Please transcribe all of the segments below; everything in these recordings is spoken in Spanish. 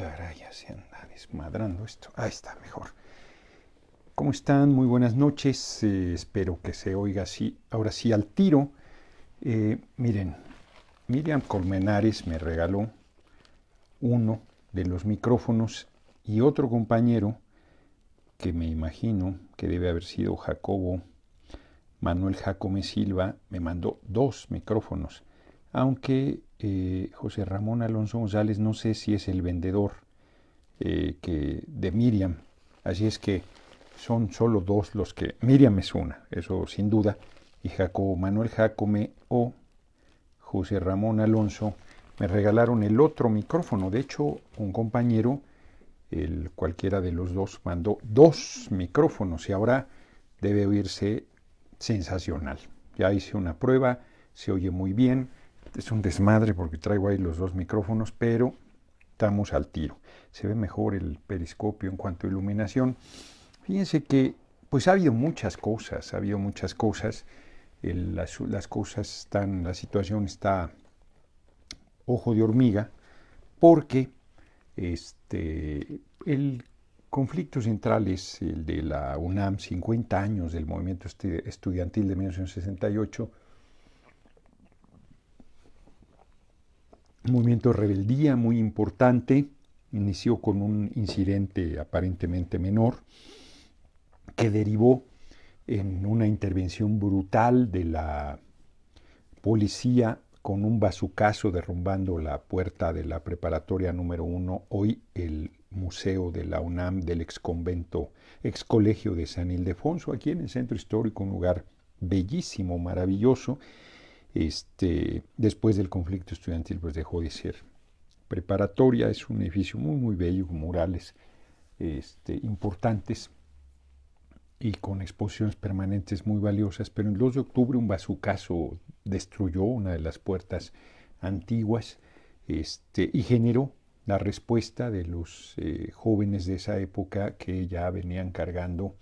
Caray, se anda desmadrando esto. Ahí está, mejor. ¿Cómo están? Muy buenas noches. Eh, espero que se oiga así, ahora sí al tiro. Eh, miren, Miriam Colmenares me regaló uno de los micrófonos y otro compañero que me imagino que debe haber sido Jacobo Manuel Jacome Silva me mandó dos micrófonos, aunque eh, José Ramón Alonso González, no sé si es el vendedor eh, que, de Miriam. Así es que son solo dos los que... Miriam es una, eso sin duda, y Jacobo Manuel Jacome o José Ramón Alonso me regalaron el otro micrófono. De hecho, un compañero, el cualquiera de los dos, mandó dos micrófonos y ahora debe oírse sensacional. Ya hice una prueba, se oye muy bien es un desmadre porque traigo ahí los dos micrófonos, pero estamos al tiro. Se ve mejor el periscopio en cuanto a iluminación. Fíjense que pues ha habido muchas cosas, ha habido muchas cosas. las, cosas están, la situación está ojo de hormiga, porque este, el conflicto central es el de la UNAM, 50 años del movimiento estudiantil de 1968, movimiento de rebeldía muy importante, inició con un incidente aparentemente menor, que derivó en una intervención brutal de la policía con un bazucazo derrumbando la puerta de la preparatoria número uno, hoy el museo de la UNAM del ex convento, ex colegio de San Ildefonso, aquí en el centro histórico, un lugar bellísimo, maravilloso, este, después del conflicto estudiantil, pues dejó de ser preparatoria. Es un edificio muy, muy bello, con murales este, importantes y con exposiciones permanentes muy valiosas. Pero el 2 de octubre un bazucazo destruyó una de las puertas antiguas este, y generó la respuesta de los eh, jóvenes de esa época que ya venían cargando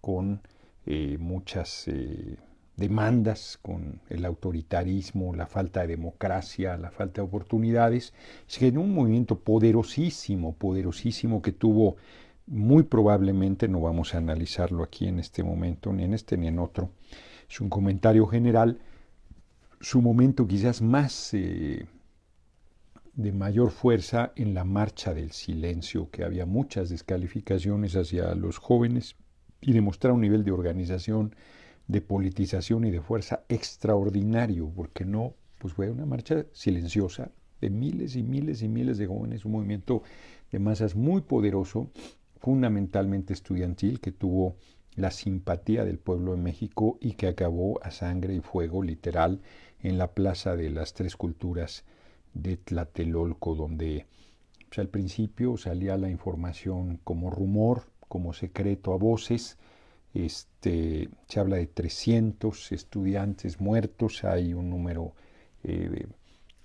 con eh, muchas... Eh, demandas con el autoritarismo, la falta de democracia, la falta de oportunidades, se en un movimiento poderosísimo, poderosísimo que tuvo muy probablemente, no vamos a analizarlo aquí en este momento, ni en este ni en otro, es un comentario general, su momento quizás más eh, de mayor fuerza en la marcha del silencio, que había muchas descalificaciones hacia los jóvenes y demostrar un nivel de organización de politización y de fuerza extraordinario, porque no, pues fue una marcha silenciosa de miles y miles y miles de jóvenes, un movimiento de masas muy poderoso, fundamentalmente estudiantil, que tuvo la simpatía del pueblo de México y que acabó a sangre y fuego literal en la Plaza de las Tres Culturas de Tlatelolco, donde pues, al principio salía la información como rumor, como secreto a voces, este, se habla de 300 estudiantes muertos, hay un número eh,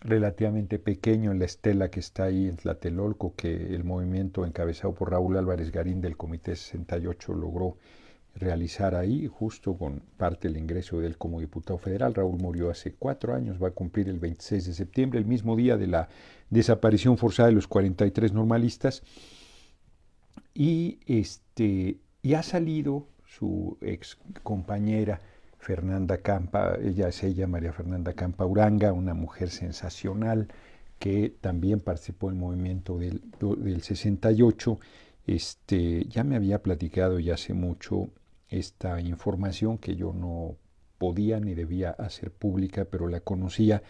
relativamente pequeño en la estela que está ahí en Tlatelolco, que el movimiento encabezado por Raúl Álvarez Garín del Comité 68 logró realizar ahí, justo con parte del ingreso de él como diputado federal. Raúl murió hace cuatro años, va a cumplir el 26 de septiembre, el mismo día de la desaparición forzada de los 43 normalistas. Y, este, y ha salido su ex compañera Fernanda Campa, ella es ella, María Fernanda Campa Uranga, una mujer sensacional que también participó en el movimiento del, 68. Este, ya me había platicado ya hace mucho esta información que yo no podía ni debía hacer pública, pero la conocía,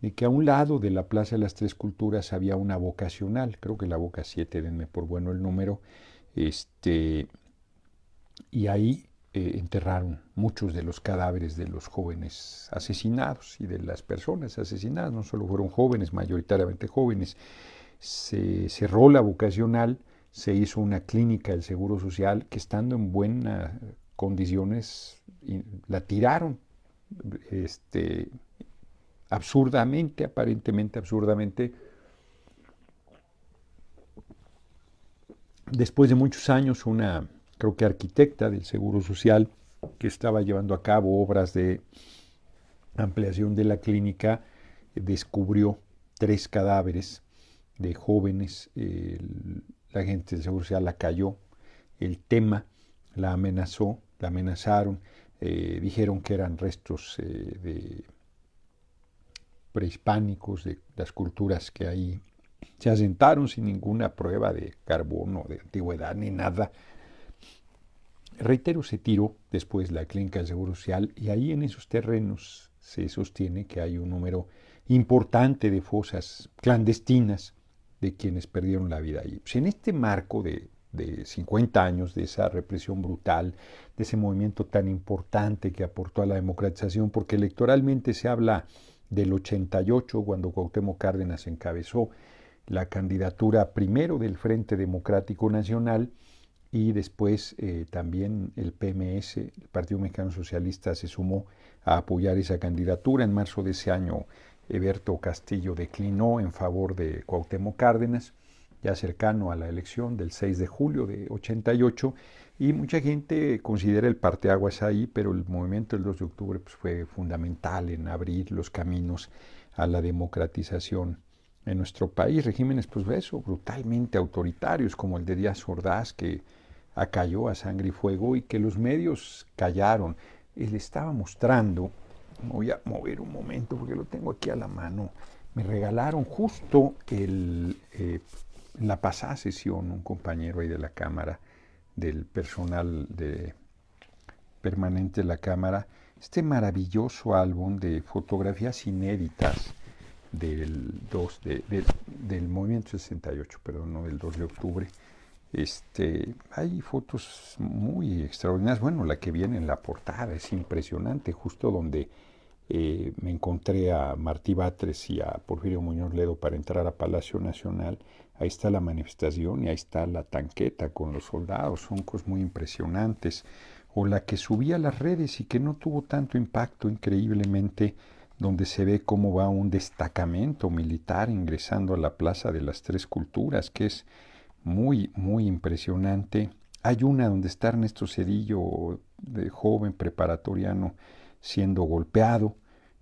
de que a un lado de la Plaza de las Tres Culturas había una vocacional, creo que la Boca 7, denme por bueno el número, este, y ahí eh, enterraron muchos de los cadáveres de los jóvenes asesinados y de las personas asesinadas. No solo fueron jóvenes, mayoritariamente jóvenes. Se cerró la vocacional, se hizo una clínica del Seguro Social que estando en buenas condiciones la tiraron este, absurdamente, aparentemente absurdamente, después de muchos años una creo que arquitecta del Seguro Social, que estaba llevando a cabo obras de ampliación de la clínica, descubrió tres cadáveres de jóvenes. la gente del Seguro Social la cayó. El tema la amenazó, la amenazaron. Eh, dijeron que eran restos eh, de prehispánicos, de las culturas que ahí se asentaron sin ninguna prueba de carbono, de antigüedad ni nada. Reitero, se tiró después la clínica de Seguro Social y ahí en esos terrenos se sostiene que hay un número importante de fosas clandestinas de quienes perdieron la vida allí. Pues en este marco de, de 50 años de esa represión brutal, de ese movimiento tan importante que aportó a la democratización, porque electoralmente se habla del 88, cuando Cuauhtémoc Cárdenas encabezó la candidatura primero del Frente Democrático Nacional y después eh, también el PMS, el Partido Mexicano Socialista, se sumó a apoyar esa candidatura. En marzo de ese año, Eberto Castillo declinó en favor de Cuauhtémoc Cárdenas, ya cercano a la elección del 6 de julio de 88, y mucha gente considera el parteaguas ahí, pero el movimiento del 2 de octubre pues, fue fundamental en abrir los caminos a la democratización en nuestro país. Regímenes, pues, brutalmente autoritarios, como el de Díaz Ordaz, que acalló a sangre y fuego y que los medios callaron. Él estaba mostrando, me voy a mover un momento porque lo tengo aquí a la mano, me regalaron justo el, eh, la pasada sesión un compañero ahí de la Cámara, del personal de, permanente de la Cámara, este maravilloso álbum de fotografías inéditas del, 2 del, movimiento 68, perdón, no del 2 de octubre, este, hay fotos muy extraordinarias. Bueno, la que viene en la portada es impresionante, justo donde eh, me encontré a Martí Batres y a Porfirio Muñoz Ledo para entrar a Palacio Nacional. Ahí está la manifestación y ahí está la tanqueta con los soldados. Son cosas muy impresionantes. O la que subía a las redes y que no tuvo tanto impacto, increíblemente, donde se ve cómo va un destacamento militar ingresando a la Plaza de las Tres Culturas, que es muy, muy impresionante. Hay una donde está Ernesto Cedillo, de joven preparatoriano, siendo golpeado.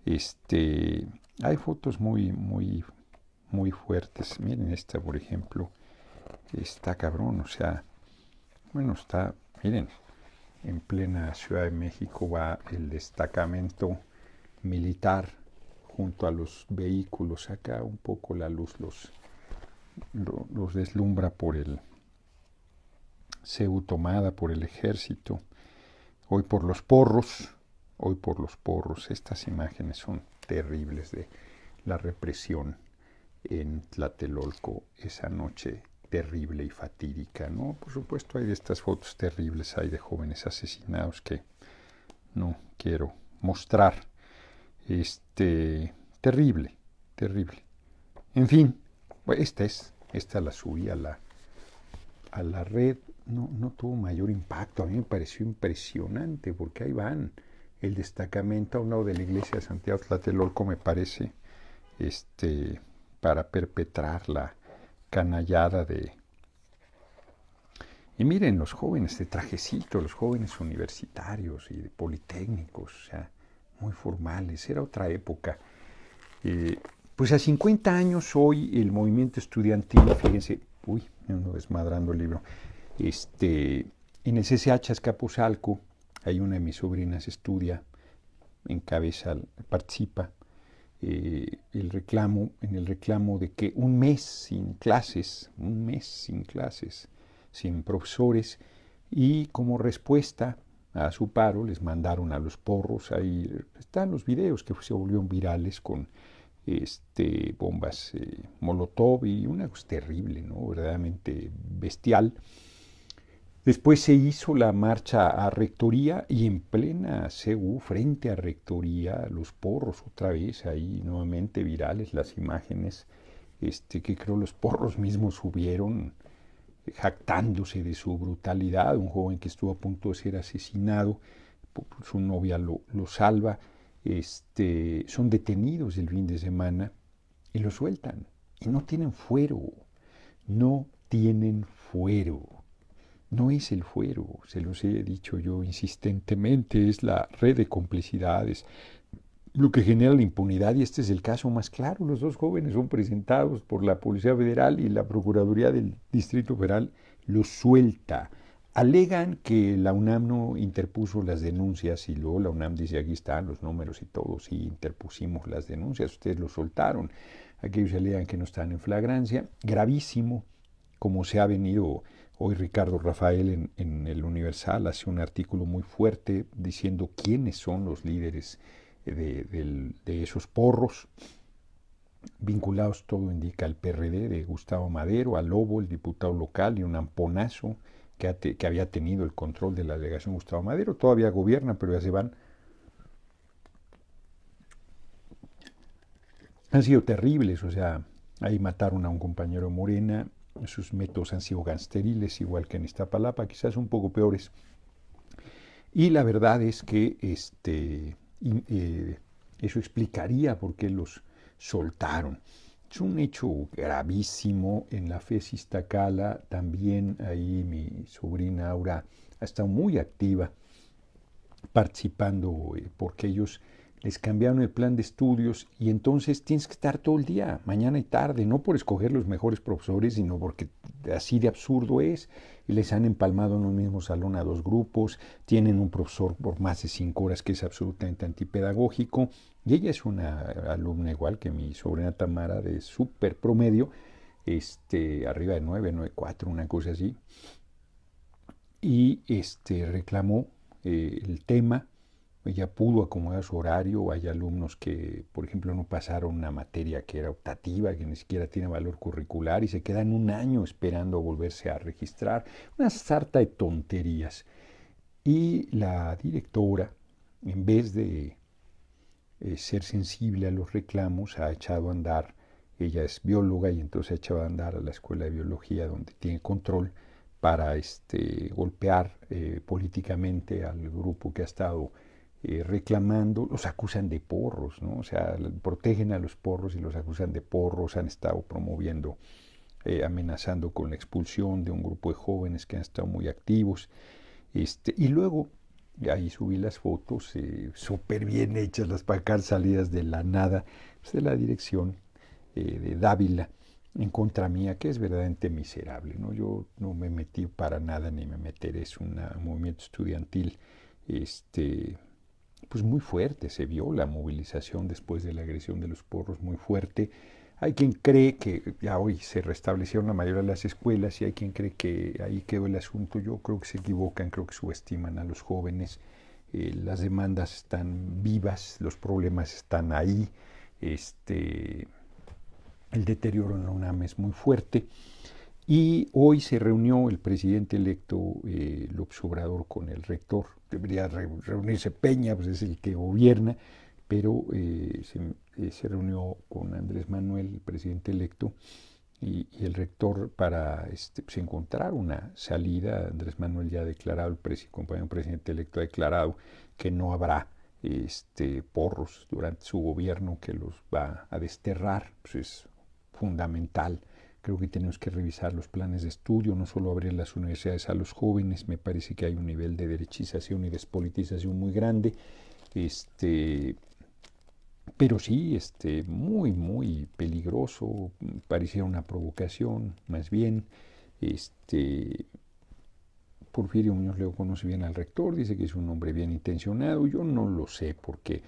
Este, hay fotos muy, muy, muy fuertes. Miren esta, por ejemplo. Está cabrón, o sea, bueno, está, miren, en plena Ciudad de México va el destacamento militar junto a los vehículos. Acá un poco la luz los los deslumbra por el se tomada por el ejército, hoy por los porros, hoy por los porros. Estas imágenes son terribles de la represión en Tlatelolco esa noche terrible y fatídica, ¿no? Por supuesto hay de estas fotos terribles, hay de jóvenes asesinados que no quiero mostrar. Este, terrible, terrible. En fin, esta es, esta la subí a la, a la red, no, no tuvo mayor impacto. A mí me pareció impresionante porque ahí van. El destacamento a un lado de la iglesia de Santiago Tlatelolco me parece este, para perpetrar la canallada de... Y miren, los jóvenes de trajecito, los jóvenes universitarios y de politécnicos, o sea, muy formales, era otra época. Eh, pues a 50 años hoy el movimiento estudiantil, fíjense, uy, me ando desmadrando el libro, este, en el CCH capuzalco hay una de mis sobrinas estudia, encabeza, participa, eh, el reclamo, en el reclamo de que un mes sin clases, un mes sin clases, sin profesores, y como respuesta a su paro les mandaron a los porros, ahí están los videos que se volvieron virales con este, bombas eh, Molotov y una cosa terrible, ¿no? verdaderamente bestial. Después se hizo la marcha a Rectoría y en plena CEU, frente a Rectoría, los porros otra vez, ahí nuevamente virales las imágenes, este, que creo los porros mismos subieron eh, jactándose de su brutalidad, un joven que estuvo a punto de ser asesinado, pues, su novia lo salva este, son detenidos el fin de semana y lo sueltan. Y no tienen fuero. No tienen fuero. No es el fuero, se los he dicho yo insistentemente, es la red de complicidades lo que genera la impunidad, y este es el caso más claro. Los dos jóvenes son presentados por la Policía Federal y la Procuraduría del Distrito Federal los suelta Alegan que la UNAM no interpuso las denuncias y luego la UNAM dice, aquí están los números y todo, y interpusimos las denuncias, ustedes lo soltaron. Aquellos alegan que no están en flagrancia. Gravísimo, como se ha venido hoy Ricardo Rafael en, el Universal, hace un artículo muy fuerte diciendo quiénes son los líderes eh, de, esos porros vinculados, todo indica, al PRD de Gustavo Madero, a Lobo, el diputado local, y un amponazo que, había tenido el control de la delegación Gustavo Madero. Todavía gobierna, pero ya se van. Han sido terribles, o sea, ahí mataron a un compañero Morena, sus métodos han sido gansteriles, igual que en Iztapalapa, quizás un poco peores. Y la verdad es que este, eh, eso explicaría por qué los soltaron. Es un hecho gravísimo en la fe Iztacala. También ahí mi sobrina Aura estado muy activa participando eh, porque ellos les cambiaron el plan de estudios y entonces tienes que estar todo el día, mañana y tarde, no por escoger los mejores profesores, sino porque así de absurdo es. les han empalmado en un mismo salón a dos grupos, tienen un profesor por más de cinco horas que es absolutamente antipedagógico. Y ella es una alumna igual que mi sobrina Tamara, de súper promedio, este, arriba de 9, 9, 4, una cosa así. Y este, reclamó eh, el tema ella pudo acomodar su horario. Hay alumnos que, por ejemplo, no pasaron una materia que era optativa, que ni siquiera tiene valor curricular y se quedan un año esperando volverse a registrar. Una sarta de tonterías. Y la directora, en vez de eh, ser sensible a los reclamos, ha echado a andar. Ella es bióloga y entonces ha echado a andar a la escuela de biología donde tiene control para este, golpear eh, políticamente al grupo que ha estado eh, reclamando, los acusan de porros, ¿no? O sea, protegen a los porros y los acusan de porros, han estado promoviendo, eh, amenazando con la expulsión de un grupo de jóvenes que han estado muy activos. Este, y luego, ahí subí las fotos, eh, súper bien hechas las pancartas salidas de la nada, pues, de la dirección de Dávila en contra mía, que es verdaderamente miserable. ¿no? Yo no me metí para nada ni me meteré, es un movimiento estudiantil este, pues muy fuerte, se vio la movilización después de la agresión de los porros muy fuerte. Hay quien cree que ya hoy se restablecieron la mayoría de las escuelas y hay quien cree que ahí quedó el asunto. Yo creo que se equivocan, creo que subestiman a los jóvenes. Eh, las demandas están vivas, los problemas están ahí. Este, el deterioro en la UNAM es muy fuerte. Y hoy se reunió el presidente electo eh, López Obrador con el rector debería reunirse Peña, pues es el que gobierna, pero eh, eh, se, reunió con Andrés Manuel, el presidente electo, y, el rector para este, pues, encontrar una salida. Andrés Manuel ya ha declarado, el compañero presidente electo ha declarado que no habrá este, porros durante su gobierno que los va a desterrar, pues es fundamental Creo que tenemos que revisar los planes de estudio, no solo abrir las universidades a los jóvenes, me parece que hay un nivel de derechización y despolitización muy grande. Este, pero sí, este, muy, muy peligroso, parecía una provocación, más bien. Este, Porfirio Muñoz Leo conoce bien al rector, dice que es un hombre bien intencionado, yo no lo sé porque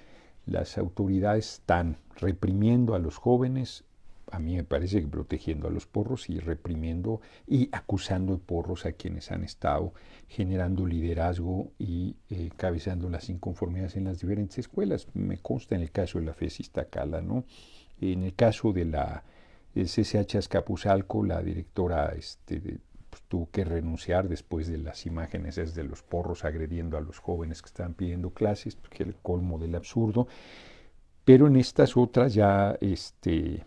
las autoridades están reprimiendo a los jóvenes a mí me parece que protegiendo a los porros y reprimiendo y acusando porros a quienes han estado generando liderazgo y eh, cabezando las inconformidades en las diferentes escuelas. Me consta en el caso de la fesista Cala, ¿no? En el caso de la eh, CCH Azcapuzalco, la directora este, pues, tuvo que renunciar después de las imágenes de los porros agrediendo a los jóvenes que estaban pidiendo clases, que el colmo del absurdo. Pero en estas otras ya este,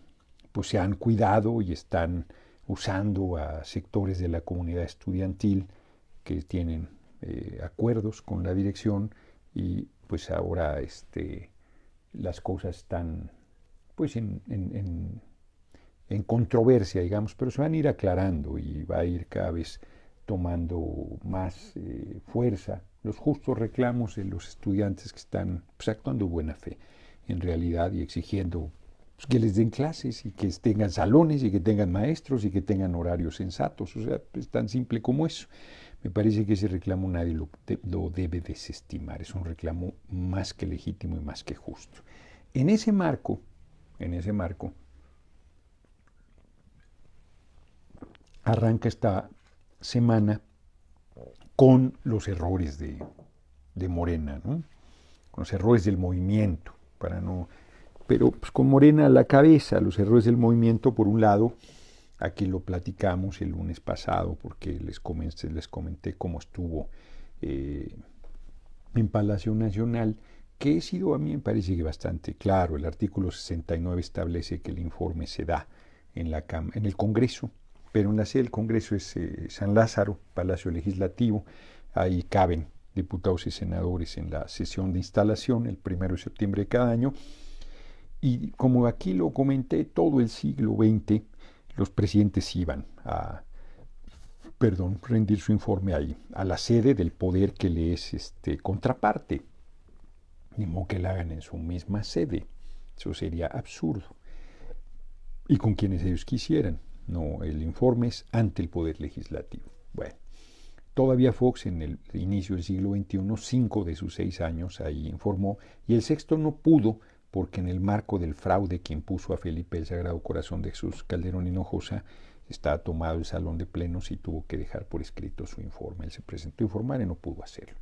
pues se han cuidado y están usando a sectores de la comunidad estudiantil que tienen eh, acuerdos con la dirección y pues ahora este, las cosas están pues en, controversia, digamos, pero se van a ir aclarando y va a ir cada vez tomando más eh, fuerza los justos reclamos de los estudiantes que están pues, actuando buena fe en realidad y exigiendo pues, que les den clases y que tengan salones y que tengan maestros y que tengan horarios sensatos. O sea, es tan simple como eso. Me parece que ese reclamo nadie lo, debe desestimar. Es un reclamo más que legítimo y más que justo. En ese marco, en ese marco, arranca esta semana con los errores de, Morena, con los errores del movimiento, para no pero pues, con Morena a la cabeza, los errores del movimiento por un lado, aquí lo platicamos el lunes pasado porque les comenté, les comenté cómo estuvo eh, en Palacio Nacional, que he sido a mí me parece que bastante claro, el artículo 69 establece que el informe se da en, la, en el Congreso, pero en la sede del Congreso es eh, San Lázaro, Palacio Legislativo, ahí caben diputados y senadores en la sesión de instalación el primero de septiembre de cada año, y como aquí lo comenté, todo el siglo XX los presidentes iban a perdón, rendir su informe ahí, a la sede del poder que le es este, contraparte. Ni modo que la hagan en su misma sede. Eso sería absurdo. Y con quienes ellos quisieran. No, el informe es ante el poder legislativo. Bueno, todavía Fox en el inicio del siglo XXI, cinco de sus seis años ahí informó, y el sexto no pudo porque en el marco del fraude que impuso a Felipe el Sagrado Corazón de Jesús Calderón Hinojosa, está tomado el salón de plenos y tuvo que dejar por escrito su informe. Él se presentó a informar y no pudo hacerlo.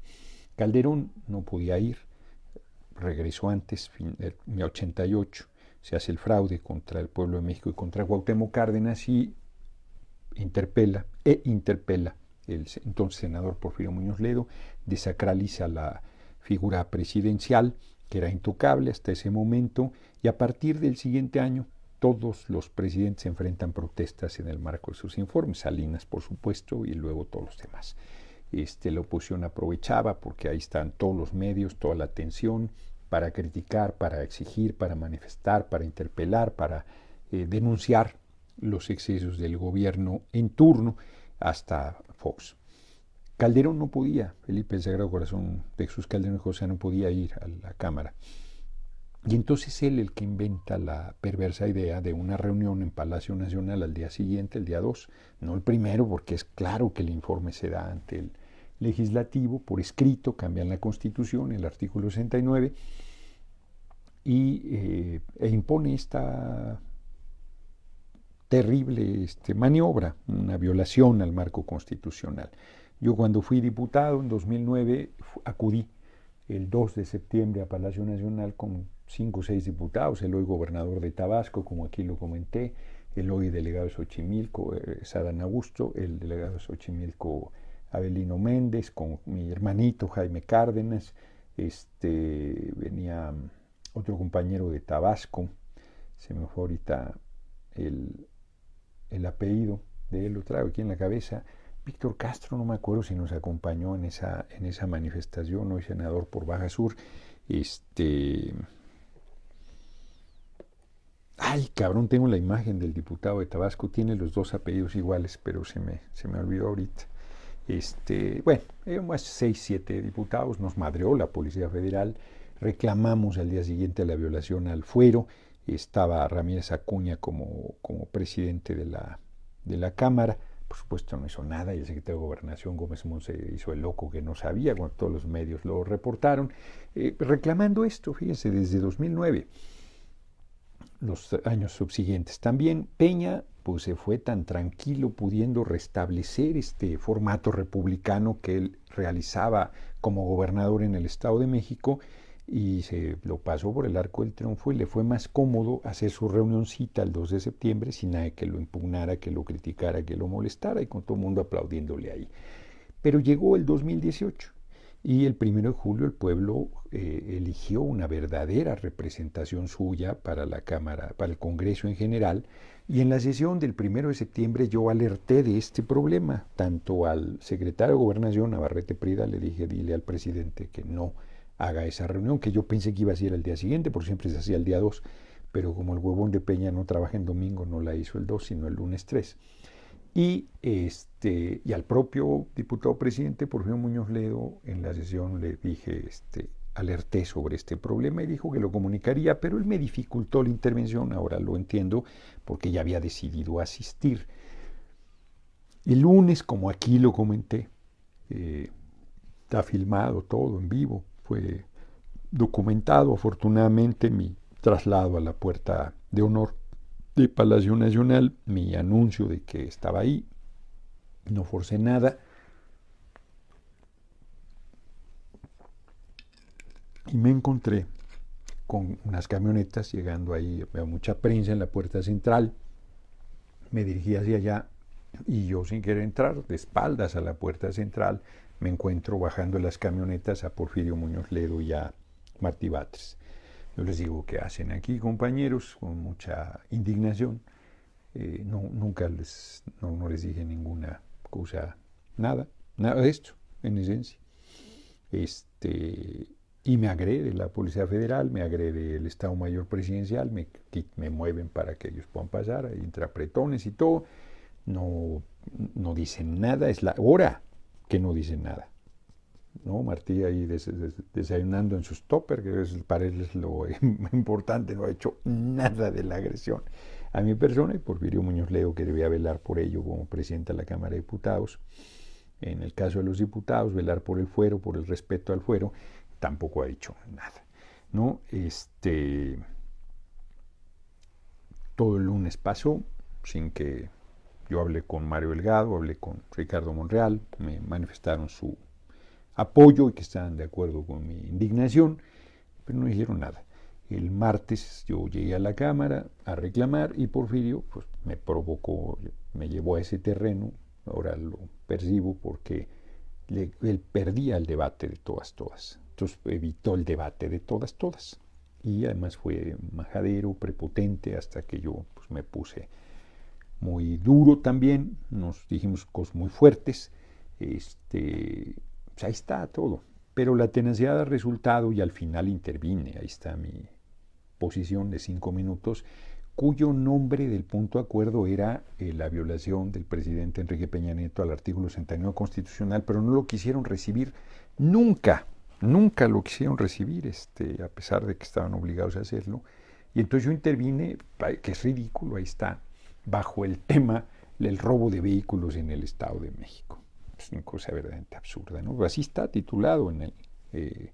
Calderón no podía ir, regresó antes, en 88, se hace el fraude contra el pueblo de México y contra Cuauhtémoc Cárdenas y interpela, e interpela el entonces senador Porfirio Muñoz Ledo, desacraliza la figura presidencial, que era intocable hasta ese momento, y a partir del siguiente año todos los presidentes enfrentan protestas en el marco de sus informes, Salinas por supuesto y luego todos los demás. Este, la oposición aprovechaba porque ahí están todos los medios, toda la atención para criticar, para exigir, para manifestar, para interpelar, para eh, denunciar los excesos del gobierno en turno hasta Fox. Calderón no podía, Felipe el Sagrado Corazón de Jesús Calderón José no podía ir a la Cámara. Y entonces él el que inventa la perversa idea de una reunión en Palacio Nacional al día siguiente, el día 2, no el primero, porque es claro que el informe se da ante el legislativo por escrito, cambian la constitución, el artículo 69, y, eh, e impone esta terrible este, maniobra, una violación al marco constitucional. Yo cuando fui diputado en 2009 acudí el 2 de septiembre a Palacio Nacional con cinco o seis diputados, el hoy gobernador de Tabasco, como aquí lo comenté, el hoy delegado de Xochimilco, eh, Augusto, el delegado de Xochimilco, Abelino Méndez, con mi hermanito Jaime Cárdenas, este, venía mm, otro compañero de Tabasco, se me fue ahorita el, el apellido de él, lo traigo aquí en la cabeza, Víctor Castro, no me acuerdo si nos acompañó en esa, en esa manifestación, hoy senador por Baja Sur. Este. Ay, cabrón, tengo la imagen del diputado de Tabasco, tiene los dos apellidos iguales, pero se me, se me olvidó ahorita. Este, bueno, eh, más seis, siete diputados, nos madreó la Policía Federal, reclamamos al día siguiente la violación al fuero, estaba Ramírez Acuña como, como presidente de la, de la Cámara, por supuesto no hizo nada y el secretario de Gobernación Gómez Monse hizo el loco que no sabía cuando todos los medios lo reportaron, eh, reclamando esto, fíjense, desde 2009. Los años subsiguientes también, Peña pues se fue tan tranquilo pudiendo restablecer este formato republicano que él realizaba como gobernador en el Estado de México y se lo pasó por el arco del triunfo y le fue más cómodo hacer su reunioncita el 2 de septiembre sin nadie que lo impugnara, que lo criticara, que lo molestara y con todo el mundo aplaudiéndole ahí. Pero llegó el 2018 y el 1 de julio el pueblo eh, eligió una verdadera representación suya para la Cámara, para el Congreso en general, y en la sesión del 1 de septiembre yo alerté de este problema, tanto al secretario de Gobernación, Navarrete Prida, le dije, dile al presidente que no haga esa reunión, que yo pensé que iba a ser el día siguiente, por siempre se hacía el día 2, pero como el huevón de Peña no trabaja en domingo, no la hizo el 2, sino el lunes 3. Y, este, y al propio diputado presidente, Porfirio Muñoz Ledo, en la sesión le dije, este, alerté sobre este problema y dijo que lo comunicaría, pero él me dificultó la intervención, ahora lo entiendo, porque ya había decidido asistir. El lunes, como aquí lo comenté, eh, está filmado todo en vivo, documentado afortunadamente mi traslado a la puerta de honor de Palacio Nacional, mi anuncio de que estaba ahí, no forcé nada. Y me encontré con unas camionetas llegando ahí, había mucha prensa en la puerta central. Me dirigí hacia allá y yo sin querer entrar, de espaldas a la puerta central, me encuentro bajando las camionetas a Porfirio Muñoz Ledo y a Martí Batres. Yo les digo, ¿qué hacen aquí, compañeros? Con mucha indignación. Eh, no, nunca les, no, les dije ninguna cosa, nada, nada de esto, en esencia. Este, y me agrede la Policía Federal, me agrede el Estado Mayor Presidencial, me, mueven para que ellos puedan pasar, entre apretones y todo. No, no dicen nada, es la hora, que no dice nada. ¿no? Martí ahí desayunando en sus topper, que es, para él es lo importante, no ha hecho nada de la agresión a mi persona y Porfirio Muñoz Leo, que debía velar por ello como presidente de la Cámara de Diputados. En el caso de los diputados, velar por el fuero, por el respeto al fuero, tampoco ha hecho nada. ¿no? Este, todo el lunes pasó sin que yo hablé con Mario Delgado, hablé con Ricardo Monreal, me manifestaron su apoyo y que estaban de acuerdo con mi indignación, pero no dijeron nada. El martes yo llegué a la Cámara a reclamar y Porfirio pues, me provocó, me llevó a ese terreno, ahora lo percibo porque él perdía el debate de todas, todas. Entonces evitó el debate de todas, todas. Y además fue majadero, prepotente, hasta que yo pues, me puse muy duro también, nos dijimos cosas muy fuertes, este, pues ahí está todo. Pero la tenacidad ha resultado y al final intervine. Ahí está mi posición de cinco minutos, cuyo nombre del punto de acuerdo era eh, la violación del presidente Enrique Peña Nieto al artículo 69 constitucional, pero no lo quisieron recibir nunca, nunca lo quisieron recibir, este, a pesar de que estaban obligados a hacerlo. Y entonces yo intervine, que es ridículo, ahí está, bajo el tema del robo de vehículos en el Estado de México. Es una cosa verdaderamente absurda, ¿no? Así está titulado en el eh,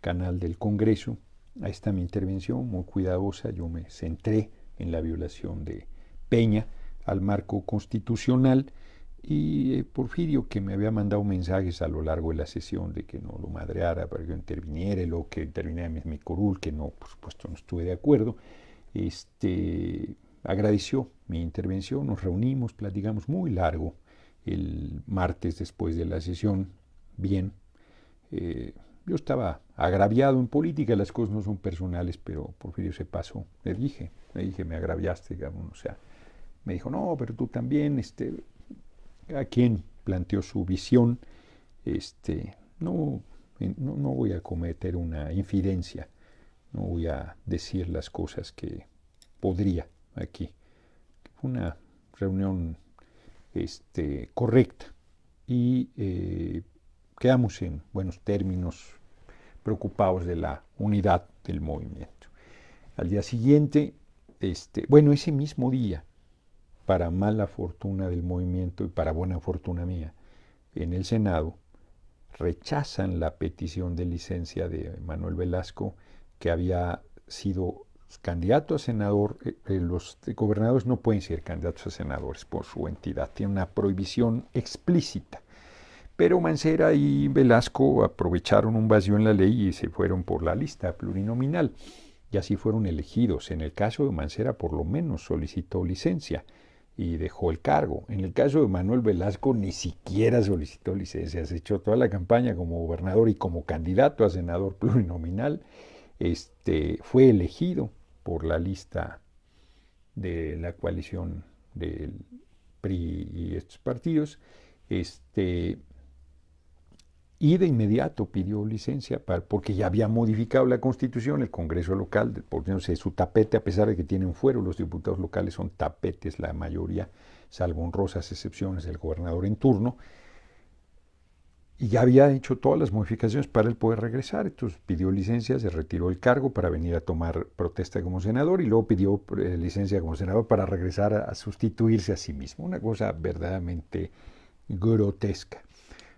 canal del Congreso. Ahí está mi intervención, muy cuidadosa. Yo me centré en la violación de Peña al marco constitucional y eh, Porfirio, que me había mandado mensajes a lo largo de la sesión de que no lo madreara para que yo interviniera, lo que interviniera mi, mi corul, que no, por supuesto, no estuve de acuerdo. Este, agradeció mi intervención, nos reunimos, platicamos muy largo el martes después de la sesión, bien. Eh, yo estaba agraviado en política, las cosas no son personales, pero Porfirio se pasó. Le dije, le dije, me agraviaste, digamos, o sea, me dijo, no, pero tú también, este, a quien planteó su visión, este, no, no, no, voy a cometer una infidencia, no voy a decir las cosas que podría aquí. Fue una reunión este, correcta y eh, quedamos en buenos términos, preocupados de la unidad del movimiento. Al día siguiente, este, bueno, ese mismo día, para mala fortuna del movimiento y para buena fortuna mía, en el Senado rechazan la petición de licencia de Manuel Velasco que había sido Candidato a senador, eh, eh, los gobernadores no pueden ser candidatos a senadores por su entidad, tiene una prohibición explícita. Pero Mancera y Velasco aprovecharon un vacío en la ley y se fueron por la lista plurinominal. Y así fueron elegidos. En el caso de Mancera por lo menos solicitó licencia y dejó el cargo. En el caso de Manuel Velasco ni siquiera solicitó licencia. Se echó toda la campaña como gobernador y como candidato a senador plurinominal. Este, fue elegido por la lista de la coalición del PRI y estos partidos, este, y de inmediato pidió licencia porque ya había modificado la constitución, el Congreso local, por no sé, su tapete, a pesar de que tienen fuero, los diputados locales son tapetes la mayoría, salvo honrosas excepciones del gobernador en turno, y ya había hecho todas las modificaciones para él poder regresar. Entonces pidió licencia, se retiró el cargo para venir a tomar protesta como senador y luego pidió eh, licencia como senador para regresar a, sustituirse a sí mismo. Una cosa verdaderamente grotesca.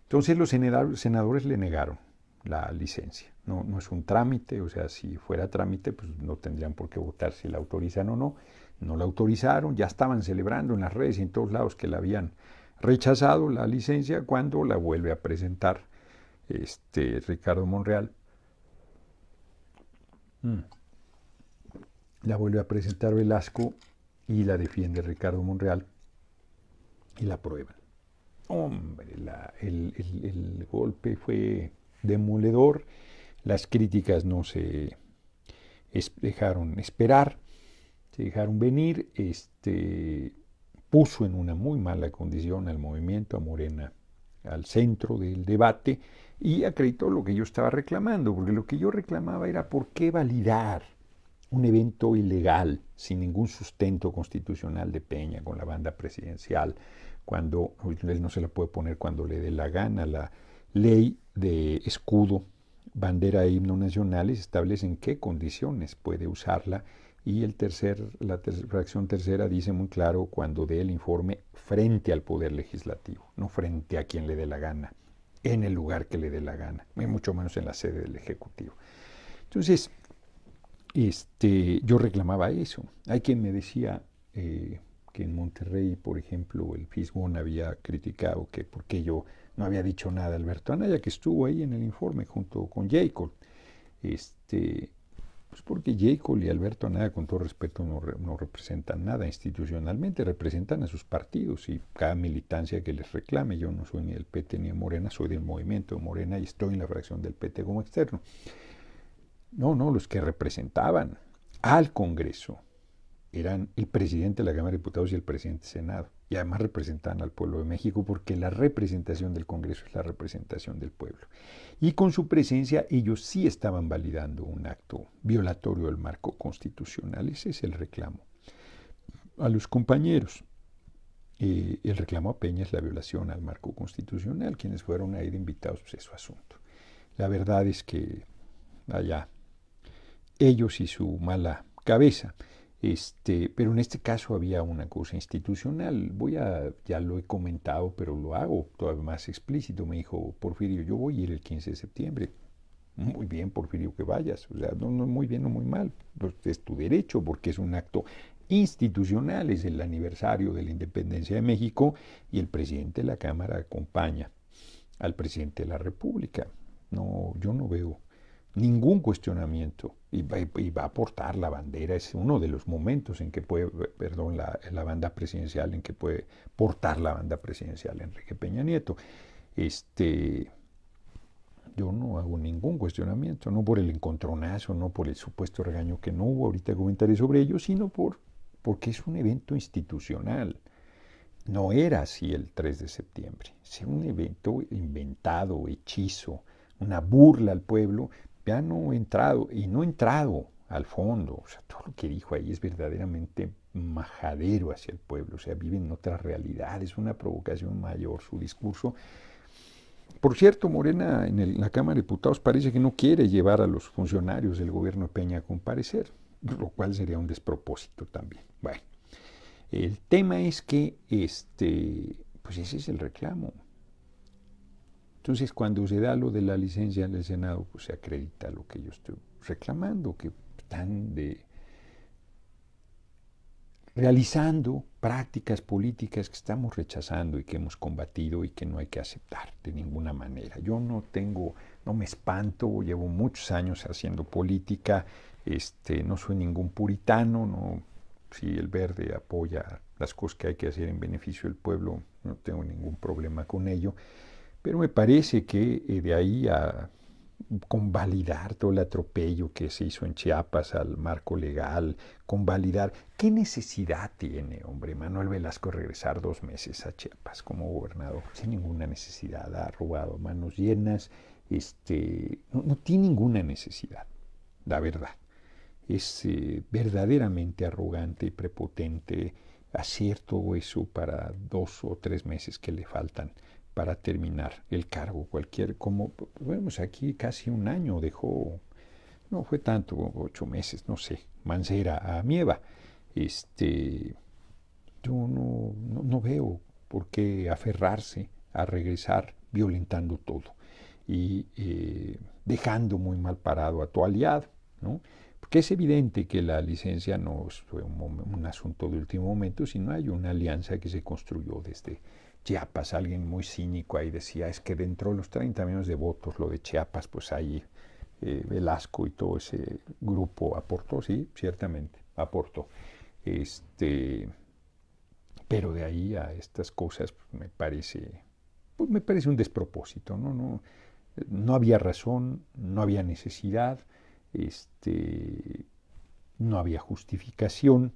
Entonces los senadores le negaron la licencia. No, no es un trámite, o sea, si fuera trámite, pues no tendrían por qué votar si la autorizan o no. No la autorizaron, ya estaban celebrando en las redes y en todos lados que la habían rechazado la licencia cuando la vuelve a presentar este Ricardo Monreal. Mm. La vuelve a presentar Velasco y la defiende Ricardo Monreal y la prueba. Hombre, el, golpe fue demoledor, las críticas no se dejaron esperar, se dejaron venir, este, puso en una muy mala condición al movimiento a Morena al centro del debate y acreditó lo que yo estaba reclamando, porque lo que yo reclamaba era por qué validar un evento ilegal, sin ningún sustento constitucional de Peña con la banda presidencial, cuando él no se la puede poner cuando le dé la gana. La ley de escudo, bandera e himno establece en qué condiciones puede usarla y el tercer, la fracción tercera dice muy claro cuando dé el informe frente al Poder Legislativo, no frente a quien le dé la gana, en el lugar que le dé la gana, y mucho menos en la sede del Ejecutivo. Entonces, este, yo reclamaba eso. Hay quien me decía eh, que en Monterrey, por ejemplo, el Fisbón había criticado que porque yo no había dicho nada a Alberto Anaya, que estuvo ahí en el informe junto con Jacob. Este, pues porque Jacob y Alberto Nada, con todo respeto, no, no, representan nada institucionalmente, representan a sus partidos y cada militancia que les reclame. Yo no soy ni del PT ni de Morena, soy del movimiento de Morena y estoy en la fracción del PT como externo. No, no, los que representaban al Congreso, eran el presidente de la Cámara de Diputados y el presidente del Senado. Y además representaban al pueblo de México porque la representación del Congreso es la representación del pueblo. Y con su presencia ellos sí estaban validando un acto violatorio del marco constitucional. Ese es el reclamo. A los compañeros, eh, el reclamo a Peña es la violación al marco constitucional. Quienes fueron a ir invitados, a pues, su asunto. La verdad es que allá ellos y su mala cabeza. Este, pero en este caso había una cosa institucional. Voy a, ya lo he comentado, pero lo hago todavía más explícito. Me dijo Porfirio, yo voy a ir el 15 de septiembre. Muy bien, Porfirio, que vayas. O sea, no, es muy bien, o muy mal. Pues, es tu derecho porque es un acto institucional. Es el aniversario de la independencia de México y el presidente de la Cámara acompaña al presidente de la República. No, yo no veo ningún cuestionamiento y va, a portar la bandera. Es uno de los momentos en que puede, eh, perdón, la, banda presidencial, en que puede portar la banda presidencial Enrique Peña Nieto. Este, yo no hago ningún cuestionamiento, no por el encontronazo, no por el supuesto regaño que no hubo, ahorita comentaré sobre ello, sino por, porque es un evento institucional. No era así el 3 de septiembre, es un evento inventado, hechizo, una burla al pueblo, ya no entrado y no entrado al fondo. O sea, todo lo que dijo ahí es verdaderamente majadero hacia el pueblo. O sea, vive en otra realidad, es una provocación mayor su discurso. Por cierto, Morena en, la Cámara de Diputados parece que no quiere llevar a los funcionarios del gobierno de Peña a comparecer, lo cual sería un despropósito también. Bueno, el tema es que este, pues ese es el reclamo. Entonces, cuando se da lo de la licencia en el Senado, pues se acredita lo que yo estoy reclamando, que están de, realizando prácticas políticas que estamos rechazando y que hemos combatido y que no hay que aceptar de ninguna manera. Yo no tengo, no me espanto, llevo muchos años haciendo política, este, no soy ningún puritano, no, si el verde apoya las cosas que hay que hacer en beneficio del pueblo, no tengo ningún problema con ello. Pero me parece que eh, de ahí a convalidar todo el atropello que se hizo en Chiapas al marco legal, convalidar. ¿Qué necesidad tiene, hombre, Manuel Velasco regresar dos meses a Chiapas como gobernador? Sin ninguna necesidad, ha robado manos llenas, este, no, tiene ninguna necesidad, la verdad. Es eh, verdaderamente arrogante y prepotente hacer todo eso para dos o tres meses que le faltan para terminar el cargo, cualquier, como vemos pues aquí, casi un año dejó, no fue tanto, ocho meses, no sé, Mancera a Mieva. Este, yo no, veo por qué aferrarse a regresar violentando todo y eh, dejando muy mal parado a tu aliado, ¿no? Porque es evidente que la licencia no fue un asunto de último momento, sino hay una alianza que se construyó desde Chiapas, alguien muy cínico ahí decía, es que dentro de los 30 millones de votos, lo de Chiapas, pues ahí eh, Velasco y todo ese grupo aportó, sí, ciertamente, aportó. Este, pero de ahí a estas cosas pues, me parece, pues, me parece un despropósito, ¿no? No, no había razón, no había necesidad, este, no había justificación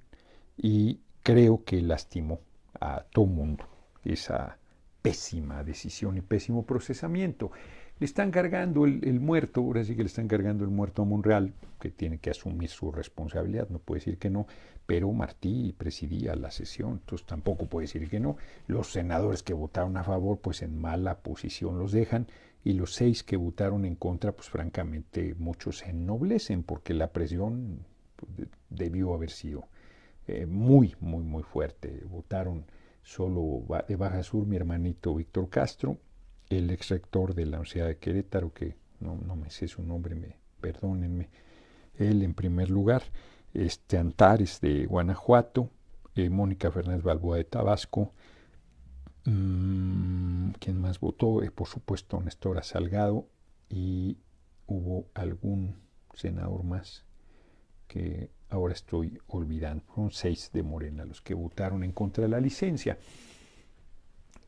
y creo que lastimó a todo mundo esa pésima decisión y pésimo procesamiento. Le están cargando el, muerto, ahora sí que le están cargando el muerto a Monreal, que tiene que asumir su responsabilidad, no puede decir que no, pero Martí presidía la sesión, entonces tampoco puede decir que no. Los senadores que votaron a favor, pues en mala posición los dejan, y los seis que votaron en contra, pues francamente muchos se ennoblecen, porque la presión pues, debió haber sido eh, muy, muy, muy fuerte. Votaron solo de Baja Sur mi hermanito Víctor Castro, el ex rector de la Universidad de Querétaro, que no, me sé su nombre, me, perdónenme, él en primer lugar, este Antares de Guanajuato, eh, Mónica Fernández Balboa de Tabasco, mm, ¿quién quien más votó? es eh, por supuesto Néstor Salgado y hubo algún senador más que ahora estoy olvidando, fueron seis de Morena los que votaron en contra de la licencia.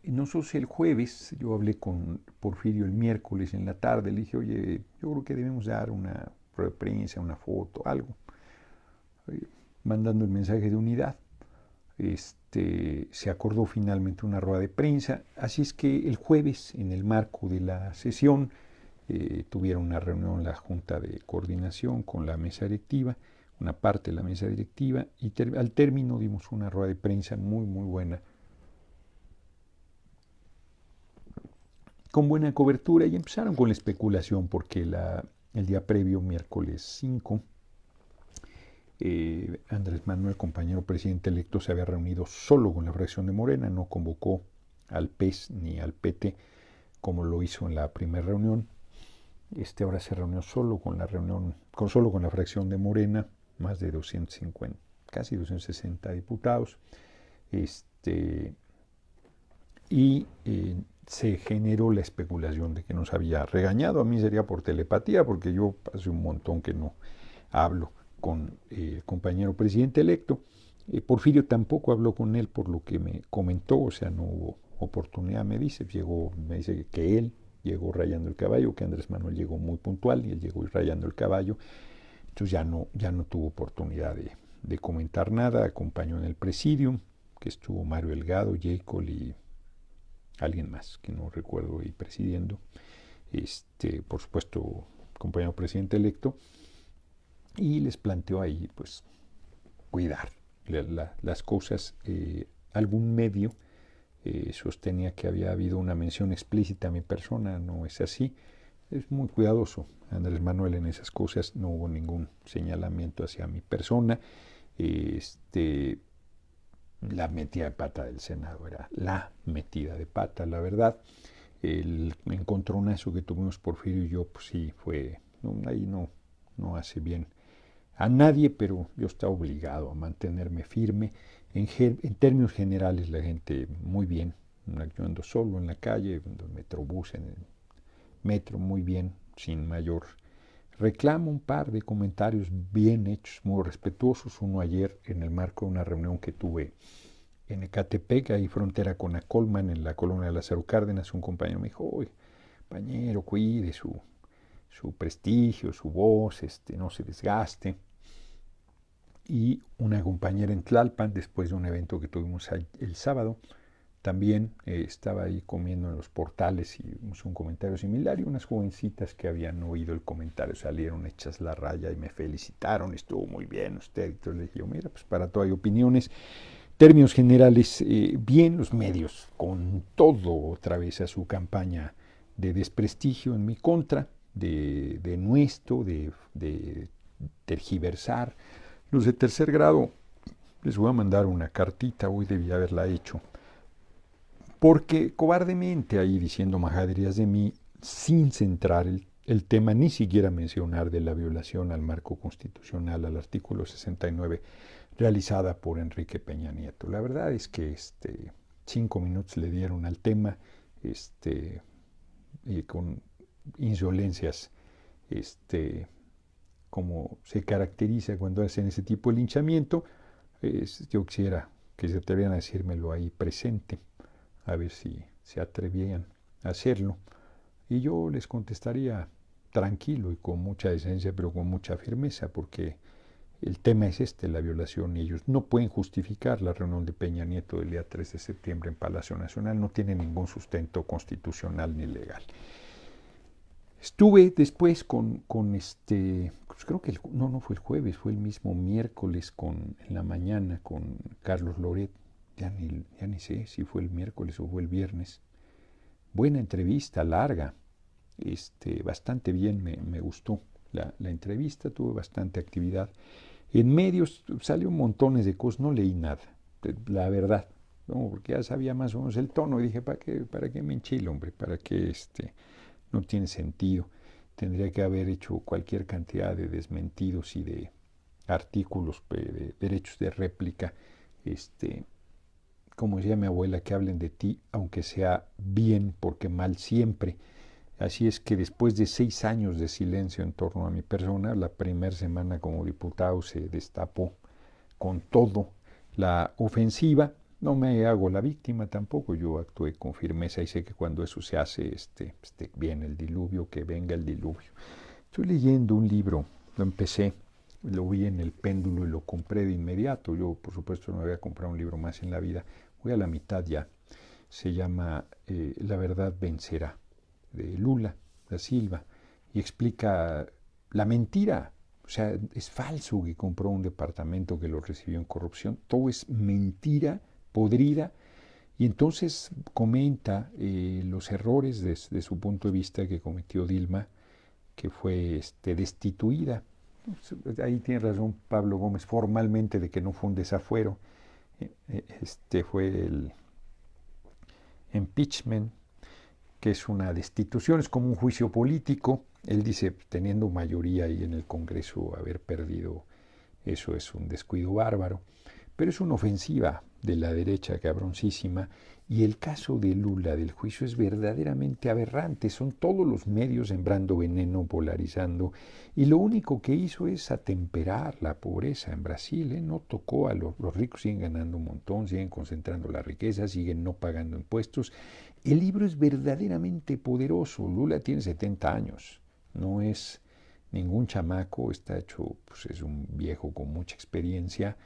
No sé si el jueves, yo hablé con Porfirio el miércoles en la tarde, le dije, oye, yo creo que debemos dar una prensa, una foto, algo, eh, mandando el mensaje de unidad. Este, se acordó finalmente una rueda de prensa, así es que el jueves, en el marco de la sesión, eh, tuvieron una reunión la Junta de Coordinación con la mesa directiva una parte de la mesa directiva y al término dimos una rueda de prensa muy, muy buena. Con buena cobertura y empezaron con la especulación porque el día previo, miércoles 5, eh, Andrés Manuel, compañero presidente electo, se había reunido solo con la fracción de Morena, no convocó al PES ni al PT como lo hizo en la primera reunión. Este ahora se reunió solo con la reunión, con, solo con la fracción de Morena más de 250, casi 260 diputados. Este, y eh, se generó la especulación de que nos había regañado. A mí sería por telepatía, porque yo hace un montón que no hablo con eh, el compañero presidente electo. Eh, Porfirio tampoco habló con él por lo que me comentó, o sea, no hubo oportunidad, me dice. Llegó, me dice que él llegó rayando el caballo, que Andrés Manuel llegó muy puntual y él llegó rayando el caballo ya no, ya no tuvo oportunidad de, comentar nada, acompañó en el presidium, que estuvo Mario Elgado, Jacob y alguien más, que no recuerdo, y presidiendo. Este, por supuesto, compañero presidente electo, y les planteó ahí, pues, cuidar las cosas. Eh, algún medio eh, sostenía que había habido una mención explícita a mi persona, no es así es muy cuidadoso. Andrés Manuel en esas cosas no hubo ningún señalamiento hacia mi persona. Este, la metida de pata del Senado era la metida de pata, la verdad. El encontronazo que tuvimos Porfirio y yo, pues sí, fue, ahí no, no hace bien a nadie, pero yo estaba obligado a mantenerme firme. En, en términos generales, la gente muy bien. Yo ando solo en la calle, en el metrobús, en el Metro muy bien, sin mayor reclamo un par de comentarios bien hechos, muy respetuosos, uno ayer en el marco de una reunión que tuve en Ecatepec, y frontera con Acolman, en la colonia de Lázaro Cárdenas, un compañero me dijo, oye, compañero, cuide su, su prestigio, su voz, este, no se desgaste. Y una compañera en Tlalpan, después de un evento que tuvimos el sábado, también eh, estaba ahí comiendo en los portales y un comentario similar y unas jovencitas que habían oído el comentario salieron hechas la raya y me felicitaron, estuvo muy bien usted. Entonces le dije, mira, pues para todo hay opiniones. Términos generales, eh, bien los medios, con todo otra vez a su campaña de desprestigio en mi contra, de, nuestro, de, de tergiversar. Los de tercer grado, les voy a mandar una cartita, hoy debía haberla hecho porque cobardemente ahí diciendo majaderías de mí, sin centrar el, tema, ni siquiera mencionar de la violación al marco constitucional, al artículo 69, realizada por Enrique Peña Nieto. La verdad es que este, cinco minutos le dieron al tema este, y con insolencias este, como se caracteriza cuando hacen ese tipo de linchamiento. yo quisiera que se atrevieran a decírmelo ahí presente a ver si se atrevían a hacerlo. Y yo les contestaría tranquilo y con mucha decencia, pero con mucha firmeza, porque el tema es este, la violación, y ellos no pueden justificar la reunión de Peña Nieto del día 3 de septiembre en Palacio Nacional, no tiene ningún sustento constitucional ni legal. Estuve después con, este, pues creo que no, no fue el jueves, fue el mismo miércoles con, en la mañana con Carlos Loret, ya ni, sé si fue el miércoles o fue el viernes. Buena entrevista, larga, este, bastante bien, me, gustó la, entrevista, tuve bastante actividad. En medios salió montones de cosas, no leí nada, la verdad, porque ya sabía más o menos el tono y dije, ¿para qué, para qué me enchilo, hombre? ¿Para qué este, no tiene sentido? Tendría que haber hecho cualquier cantidad de desmentidos y de artículos de derechos de réplica este, como decía mi abuela, que hablen de ti, aunque sea bien, porque mal siempre. Así es que después de seis años de silencio en torno a mi persona, la primera semana como diputado se destapó con todo la ofensiva. No me hago la víctima tampoco, yo actué con firmeza y sé que cuando eso se hace, este, este, viene el diluvio, que venga el diluvio. Estoy leyendo un libro, lo empecé, lo vi en el péndulo y lo compré de inmediato. Yo, por supuesto, no había comprado un libro más en la vida, voy a la mitad ya, se llama eh, La verdad vencerá, de Lula da Silva, y explica la mentira. O sea, es falso que compró un departamento que lo recibió en corrupción. Todo es mentira podrida. Y entonces comenta eh, los errores desde su punto de vista que cometió Dilma, que fue este, destituida. Ahí tiene razón Pablo Gómez formalmente de que no fue un desafuero este fue el impeachment, que es una destitución, es como un juicio político. Él dice, teniendo mayoría ahí en el Congreso, haber perdido eso es un descuido bárbaro, pero es una ofensiva de la derecha cabroncísima y el caso de Lula del juicio es verdaderamente aberrante. Son todos los medios sembrando veneno, polarizando. Y lo único que hizo es atemperar la pobreza en Brasil. ¿eh? No tocó a los, ricos, siguen ganando un montón, siguen concentrando la riqueza, siguen no pagando impuestos. El libro es verdaderamente poderoso. Lula tiene 70 años. No es ningún chamaco, está hecho, pues es un viejo con mucha experiencia.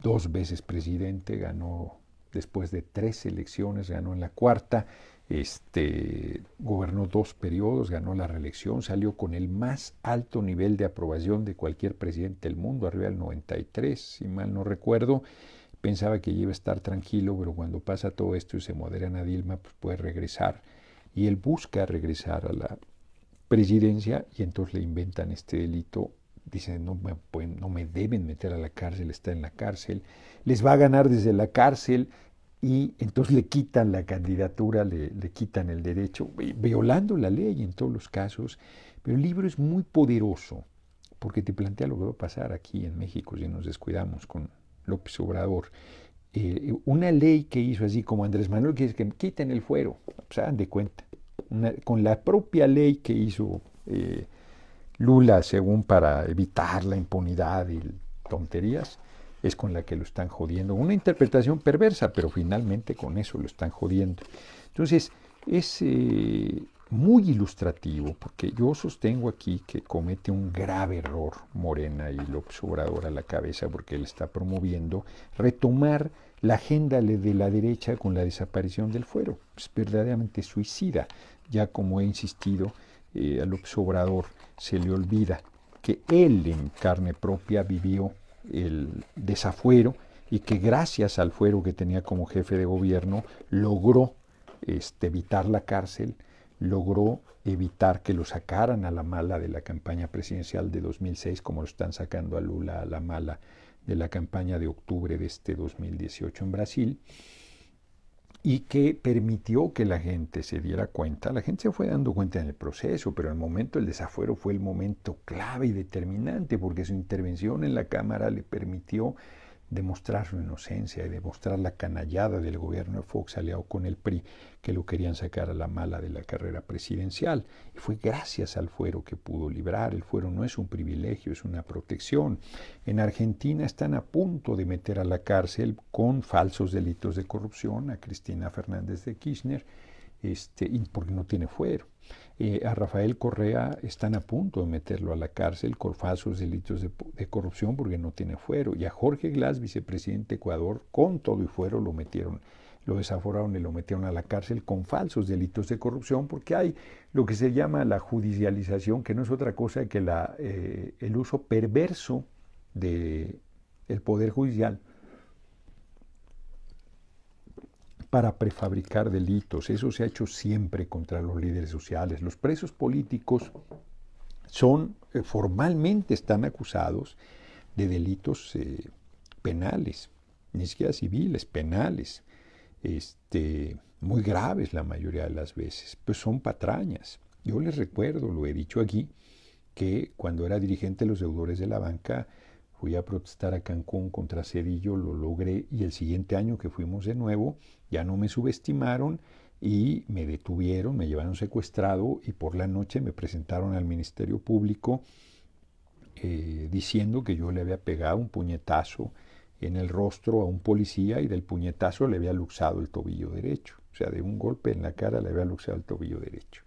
Dos veces presidente, ganó después de tres elecciones, ganó en la cuarta, este, gobernó dos periodos, ganó la reelección, salió con el más alto nivel de aprobación de cualquier presidente del mundo, arriba del 93, si mal no recuerdo. Pensaba que iba a estar tranquilo, pero cuando pasa todo esto y se moderan a Dilma, pues puede regresar. Y él busca regresar a la presidencia y entonces le inventan este delito Dicen, no me, no me deben meter a la cárcel, está en la cárcel, les va a ganar desde la cárcel y entonces le quitan la candidatura, le, quitan el derecho, violando la ley en todos los casos. Pero el libro es muy poderoso porque te plantea lo que va a pasar aquí en México si nos descuidamos con López Obrador. Eh, una ley que hizo así como Andrés Manuel, que es que quiten el fuero, se pues, dan de cuenta. con la propia ley que hizo eh, Lula, según para evitar la impunidad y tonterías, es con la que lo están jodiendo. Una interpretación perversa, pero finalmente con eso lo están jodiendo. Entonces, es eh, muy ilustrativo, porque yo sostengo aquí que comete un grave error Morena y el Obrador a la cabeza, porque él está promoviendo retomar la agenda de la derecha con la desaparición del fuero. Es verdaderamente suicida, ya como he insistido al eh, a se le olvida que él en carne propia vivió el desafuero y que gracias al fuero que tenía como jefe de gobierno logró este, evitar la cárcel, logró evitar que lo sacaran a la mala de la campaña presidencial de 2006, como lo están sacando a Lula a la mala de la campaña de octubre de este 2018 en Brasil y que permitió que la gente se diera cuenta. La gente se fue dando cuenta en el proceso, pero en el momento el desafuero fue el momento clave y determinante, porque su intervención en la Cámara le permitió demostrar su inocencia y demostrar la canallada del gobierno de Fox aliado con el PRI que lo querían sacar a la mala de la carrera presidencial. Y fue gracias al fuero que pudo librar. El fuero no es un privilegio, es una protección. En Argentina están a punto de meter a la cárcel con falsos delitos de corrupción a Cristina Fernández de Kirchner este, porque no tiene fuero a Rafael Correa están a punto de meterlo a la cárcel con falsos delitos de, corrupción porque no tiene fuero. Y a Jorge Glass, vicepresidente de Ecuador, con todo y fuero lo metieron, lo desaforaron y lo metieron a la cárcel con falsos delitos de corrupción porque hay lo que se llama la judicialización, que no es otra cosa que la, eh, el uso perverso del poder judicial para prefabricar delitos. Eso se ha hecho siempre contra los líderes sociales. Los presos políticos son eh, formalmente están acusados de delitos eh, penales, ni siquiera civiles, penales, este, muy graves la mayoría de las veces, pues son patrañas. Yo les recuerdo, lo he dicho aquí, que cuando era dirigente de los deudores de la banca, Fui a protestar a Cancún contra Cedillo, lo logré y el siguiente año que fuimos de nuevo ya no me subestimaron y me detuvieron, me llevaron secuestrado y por la noche me presentaron al Ministerio Público eh, diciendo que yo le había pegado un puñetazo en el rostro a un policía y del puñetazo le había luxado el tobillo derecho. O sea, de un golpe en la cara le había luxado el tobillo derecho.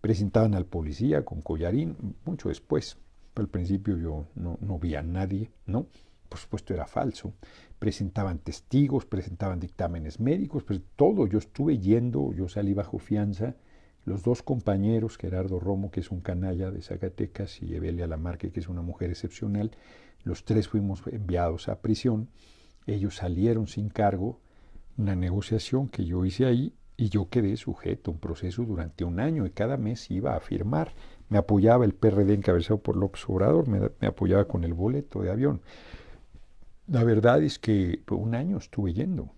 Presentaban al policía con collarín mucho después. Al principio yo no, vi a nadie, ¿no? Por supuesto era falso. Presentaban testigos, presentaban dictámenes médicos, pero pues todo. Yo estuve yendo, yo salí bajo fianza. Los dos compañeros, Gerardo Romo, que es un canalla de Zacatecas, y Evelia Lamarque, que es una mujer excepcional, los tres fuimos enviados a prisión. Ellos salieron sin cargo, una negociación que yo hice ahí y yo quedé sujeto a un proceso durante un año y cada mes iba a firmar me apoyaba el PRD encabezado por López Obrador, me, apoyaba con el boleto de avión. La verdad es que un año estuve yendo,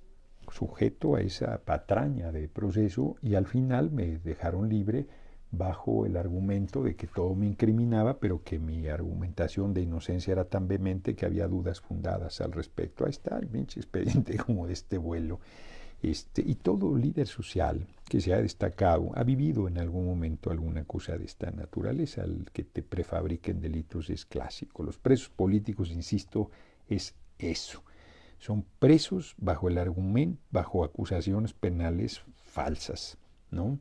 sujeto a esa patraña de proceso y al final me dejaron libre bajo el argumento de que todo me incriminaba, pero que mi argumentación de inocencia era tan vehemente que había dudas fundadas al respecto. Ahí está el pinche expediente como de este vuelo. Este, y todo líder social que se ha destacado ha vivido en algún momento alguna cosa de esta naturaleza. El que te prefabriquen delitos es clásico. Los presos políticos, insisto, es eso. Son presos bajo el argumento, bajo acusaciones penales falsas, ¿no?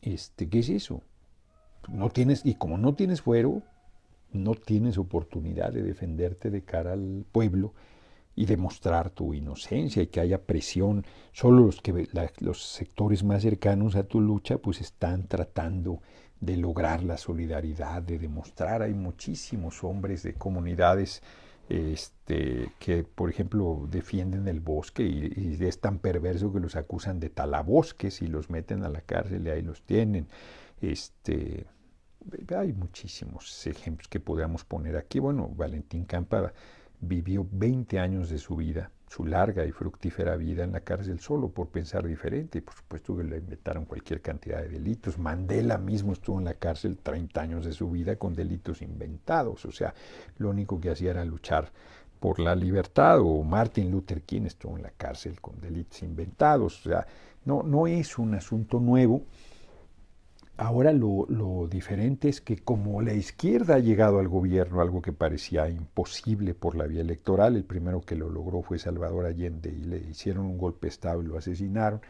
Este, ¿Qué es eso? No tienes, y como no tienes fuero, no tienes oportunidad de defenderte de cara al pueblo y demostrar tu inocencia y que haya presión. Solo los, que, los sectores más cercanos a tu lucha pues están tratando de lograr la solidaridad, de demostrar. Hay muchísimos hombres de comunidades este, que, por ejemplo, defienden el bosque y, es tan perverso que los acusan de talabosques y los meten a la cárcel y ahí los tienen. Este, hay muchísimos ejemplos que podríamos poner aquí. Bueno, Valentín Campa vivió 20 años de su vida, su larga y fructífera vida en la cárcel solo por pensar diferente. Por supuesto que le inventaron cualquier cantidad de delitos. Mandela mismo estuvo en la cárcel 30 años de su vida con delitos inventados. O sea, lo único que hacía era luchar por la libertad. O Martin Luther King estuvo en la cárcel con delitos inventados. O sea, no, no es un asunto nuevo. Ahora lo, diferente es que como la izquierda ha llegado al gobierno, algo que parecía imposible por la vía electoral, el primero que lo logró fue Salvador Allende y le hicieron un golpe estado y lo asesinaron.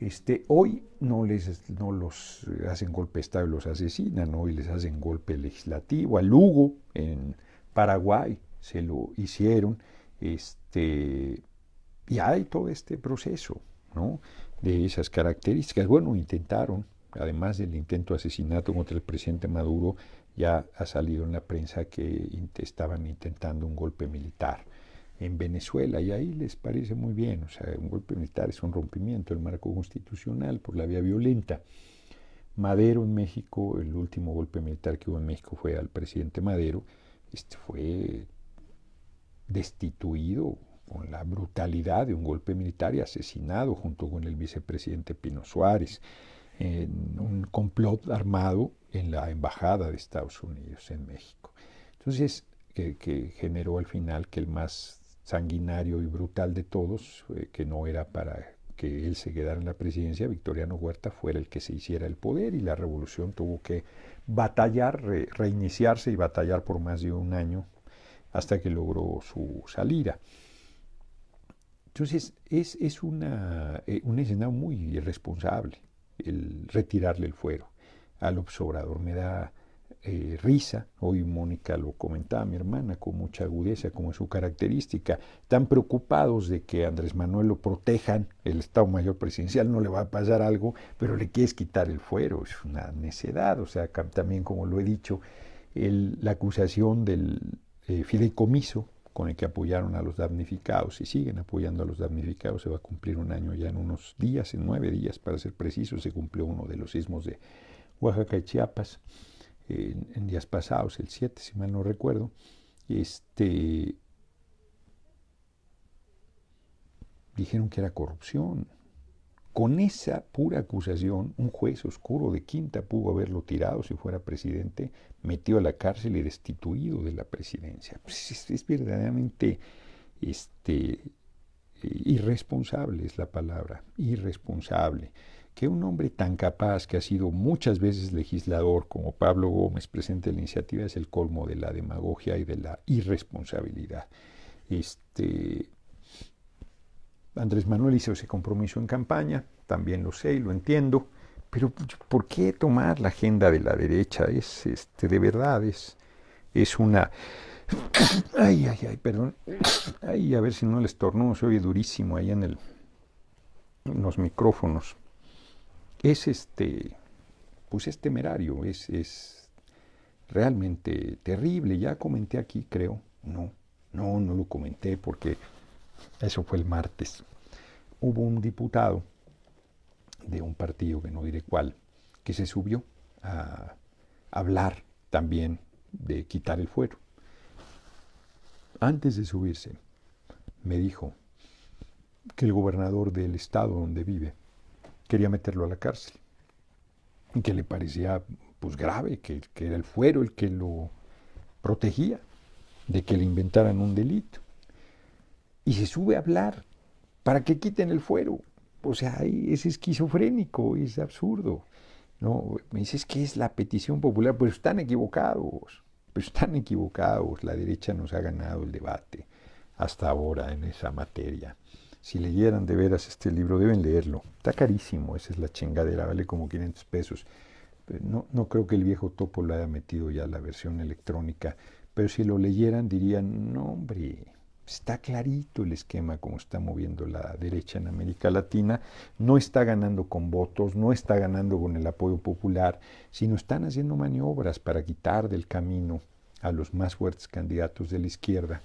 Este, hoy no, les, no los hacen golpe estable, los asesinan, hoy les hacen golpe legislativo. A Lugo, en Paraguay, se lo hicieron. Este, y hay todo este proceso ¿no? de esas características. Bueno, intentaron además del intento de asesinato contra el presidente Maduro, ya ha salido en la prensa que estaban intentando un golpe militar en Venezuela y ahí les parece muy bien, o sea, un golpe militar es un rompimiento del marco constitucional por la vía violenta. Madero en México, el último golpe militar que hubo en México fue al presidente Madero, este fue destituido con la brutalidad de un golpe militar y asesinado junto con el vicepresidente Pino Suárez en un complot armado en la embajada de Estados Unidos en México. Entonces, que, generó al final que el más sanguinario y brutal de todos, eh, que no era para que él se quedara en la presidencia, Victoriano Huerta fuera el que se hiciera el poder y la revolución tuvo que batallar, reiniciarse y batallar por más de un año hasta que logró su salida. Entonces, es, una, eh, un muy irresponsable el retirarle el fuero al observador. Me da eh, risa, hoy Mónica lo comentaba, mi hermana, con mucha agudeza, como su característica, tan preocupados de que Andrés Manuel lo protejan, el Estado Mayor Presidencial no le va a pasar algo, pero le quieres quitar el fuero, es una necedad, o sea, también como lo he dicho, la acusación del eh, fideicomiso con el que apoyaron a los damnificados y siguen apoyando a los damnificados. Se va a cumplir un año ya en unos días, en nueve días para ser preciso, se cumplió uno de los sismos de Oaxaca y Chiapas en, días pasados, el 7, si mal no recuerdo. Este, dijeron que era corrupción. Con esa pura acusación, un juez oscuro de Quinta pudo haberlo tirado si fuera presidente, metido a la cárcel y destituido de la presidencia. Pues, es, verdaderamente este, eh, irresponsable, es la palabra, irresponsable. Que un hombre tan capaz que ha sido muchas veces legislador como Pablo Gómez presente la iniciativa es el colmo de la demagogia y de la irresponsabilidad. Este, Andrés Manuel hizo ese compromiso en campaña, también lo sé y lo entiendo, pero ¿por qué tomar la agenda de la derecha? Es este, de verdad, es, es una. Ay, ay, ay, perdón. Ay, a ver si no les tornó, se oye durísimo ahí en, el, los micrófonos. Es este. Pues es temerario, es, es realmente terrible. Ya comenté aquí, creo. No, no, no lo comenté porque eso fue el martes, hubo un diputado de un partido que no diré cuál, que se subió a hablar también de quitar el fuero. Antes de subirse, me dijo que el gobernador del estado donde vive quería meterlo a la cárcel, y que le parecía pues grave, que, que era el fuero el que lo protegía de que le inventaran un delito y se sube a hablar para que quiten el fuero. O sea, es esquizofrénico, es absurdo. ¿no? Me dices que es la petición popular, pues están equivocados, pues están equivocados. La derecha nos ha ganado el debate hasta ahora en esa materia. Si leyeran de veras este libro, deben leerlo. Está carísimo, esa es la chingadera, vale como 500 pesos. Eh, no, no creo que el viejo topo lo haya metido ya la versión electrónica, pero si lo leyeran dirían, no hombre, pues, está clarito el esquema como está moviendo la derecha en América Latina. No está ganando con votos, no está ganando con el apoyo popular, sino están haciendo maniobras para quitar del camino a los más fuertes candidatos de la izquierda.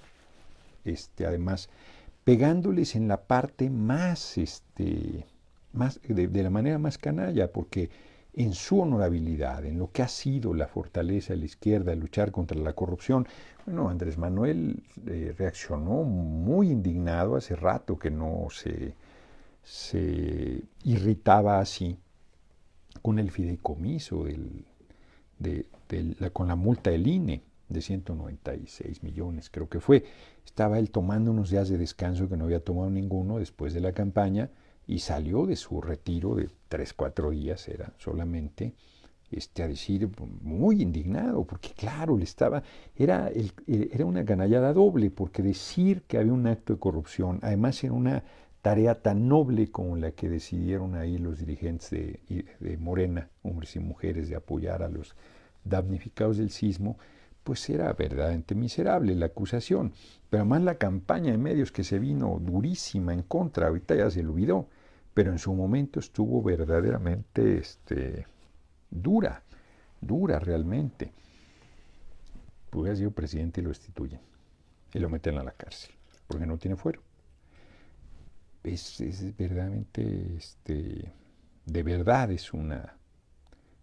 Este, además, pegándoles en la parte más, este, más de la manera más canalla, porque en su honorabilidad, en lo que ha sido la fortaleza de la izquierda, luchar contra la corrupción. Bueno, Andrés Manuel eh, reaccionó muy indignado hace rato que no se, se irritaba así con el fideicomiso, del, de, con la multa del INE de 196 millones, creo que fue. Estaba él tomando unos días de descanso que no había tomado ninguno después de la campaña y salió de su retiro de tres, cuatro días, era solamente, este, a decir, muy indignado, porque claro, le estaba, era, el, era una ganallada doble, porque decir que había un acto de corrupción, además era una tarea tan noble como la que decidieron ahí los dirigentes de, Morena, hombres y mujeres, de apoyar a los damnificados del sismo, pues era verdaderamente miserable la acusación. Pero además la campaña de medios que se vino durísima en contra, ahorita ya se olvidó pero en su momento estuvo verdaderamente este, dura, dura realmente. Pues Hubiera sido presidente y lo destituyen y lo meten a la cárcel porque no tiene fuero. Es, verdaderamente, este, de verdad es una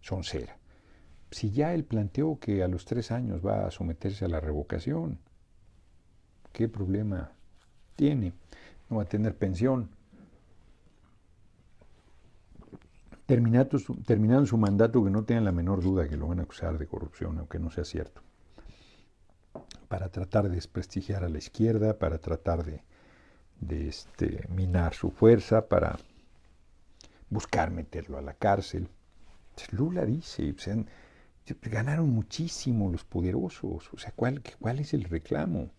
soncera. Si ya él planteó que a los tres años va a someterse a la revocación, ¿qué problema tiene? No va a tener pensión terminaron su, mandato que no tengan la menor duda que lo van a acusar de corrupción, aunque no sea cierto, para tratar de desprestigiar a la izquierda, para tratar de, este, minar su fuerza, para buscar meterlo a la cárcel. Pues Lula dice, ganaron muchísimo los poderosos, o sea, ¿cuál, cuál es el reclamo?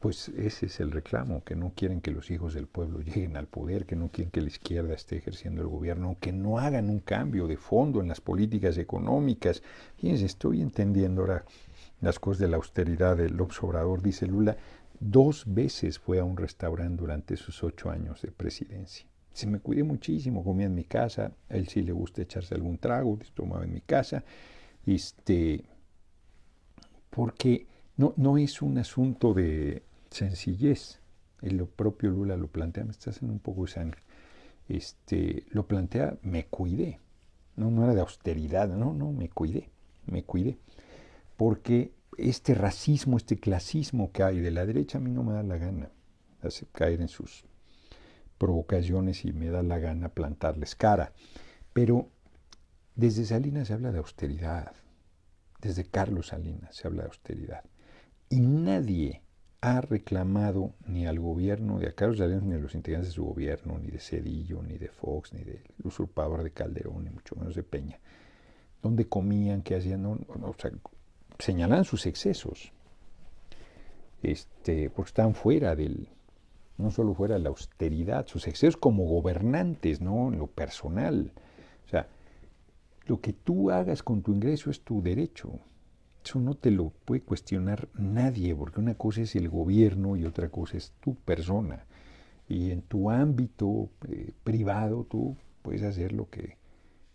Pues ese es el reclamo, que no quieren que los hijos del pueblo lleguen al poder, que no quieren que la izquierda esté ejerciendo el gobierno, que no hagan un cambio de fondo en las políticas económicas. Fíjense, estoy entendiendo ahora las cosas de la austeridad del observador dice Lula, dos veces fue a un restaurante durante sus ocho años de presidencia. Se me cuidé muchísimo, comía en mi casa, a él sí le gusta echarse algún trago, tomaba en mi casa, este, porque no, no es un asunto de sencillez. El propio Lula lo plantea, me está haciendo un poco de sangre. Este, lo plantea, me cuidé. No, no era de austeridad, no, no, me cuidé, me cuidé. Porque este racismo, este clasismo que hay de la derecha a mí no me da la gana. caer en sus provocaciones y me da la gana plantarles cara. Pero desde Salinas se habla de austeridad. Desde Carlos Salinas se habla de austeridad. Y nadie ha reclamado ni al gobierno de Carlos Llanos, ni a los integrantes de su gobierno, ni de Cedillo, ni de Fox, ni del usurpador de Calderón, ni mucho menos de Peña, dónde comían, qué hacían, o sea, señalan sus excesos, este, porque están fuera del, no solo fuera de la austeridad, sus excesos como gobernantes, ¿no? En lo personal. O sea, lo que tú hagas con tu ingreso es tu derecho. Eso no te lo puede cuestionar nadie, porque una cosa es el gobierno y otra cosa es tu persona. Y en tu ámbito eh, privado tú puedes hacer lo que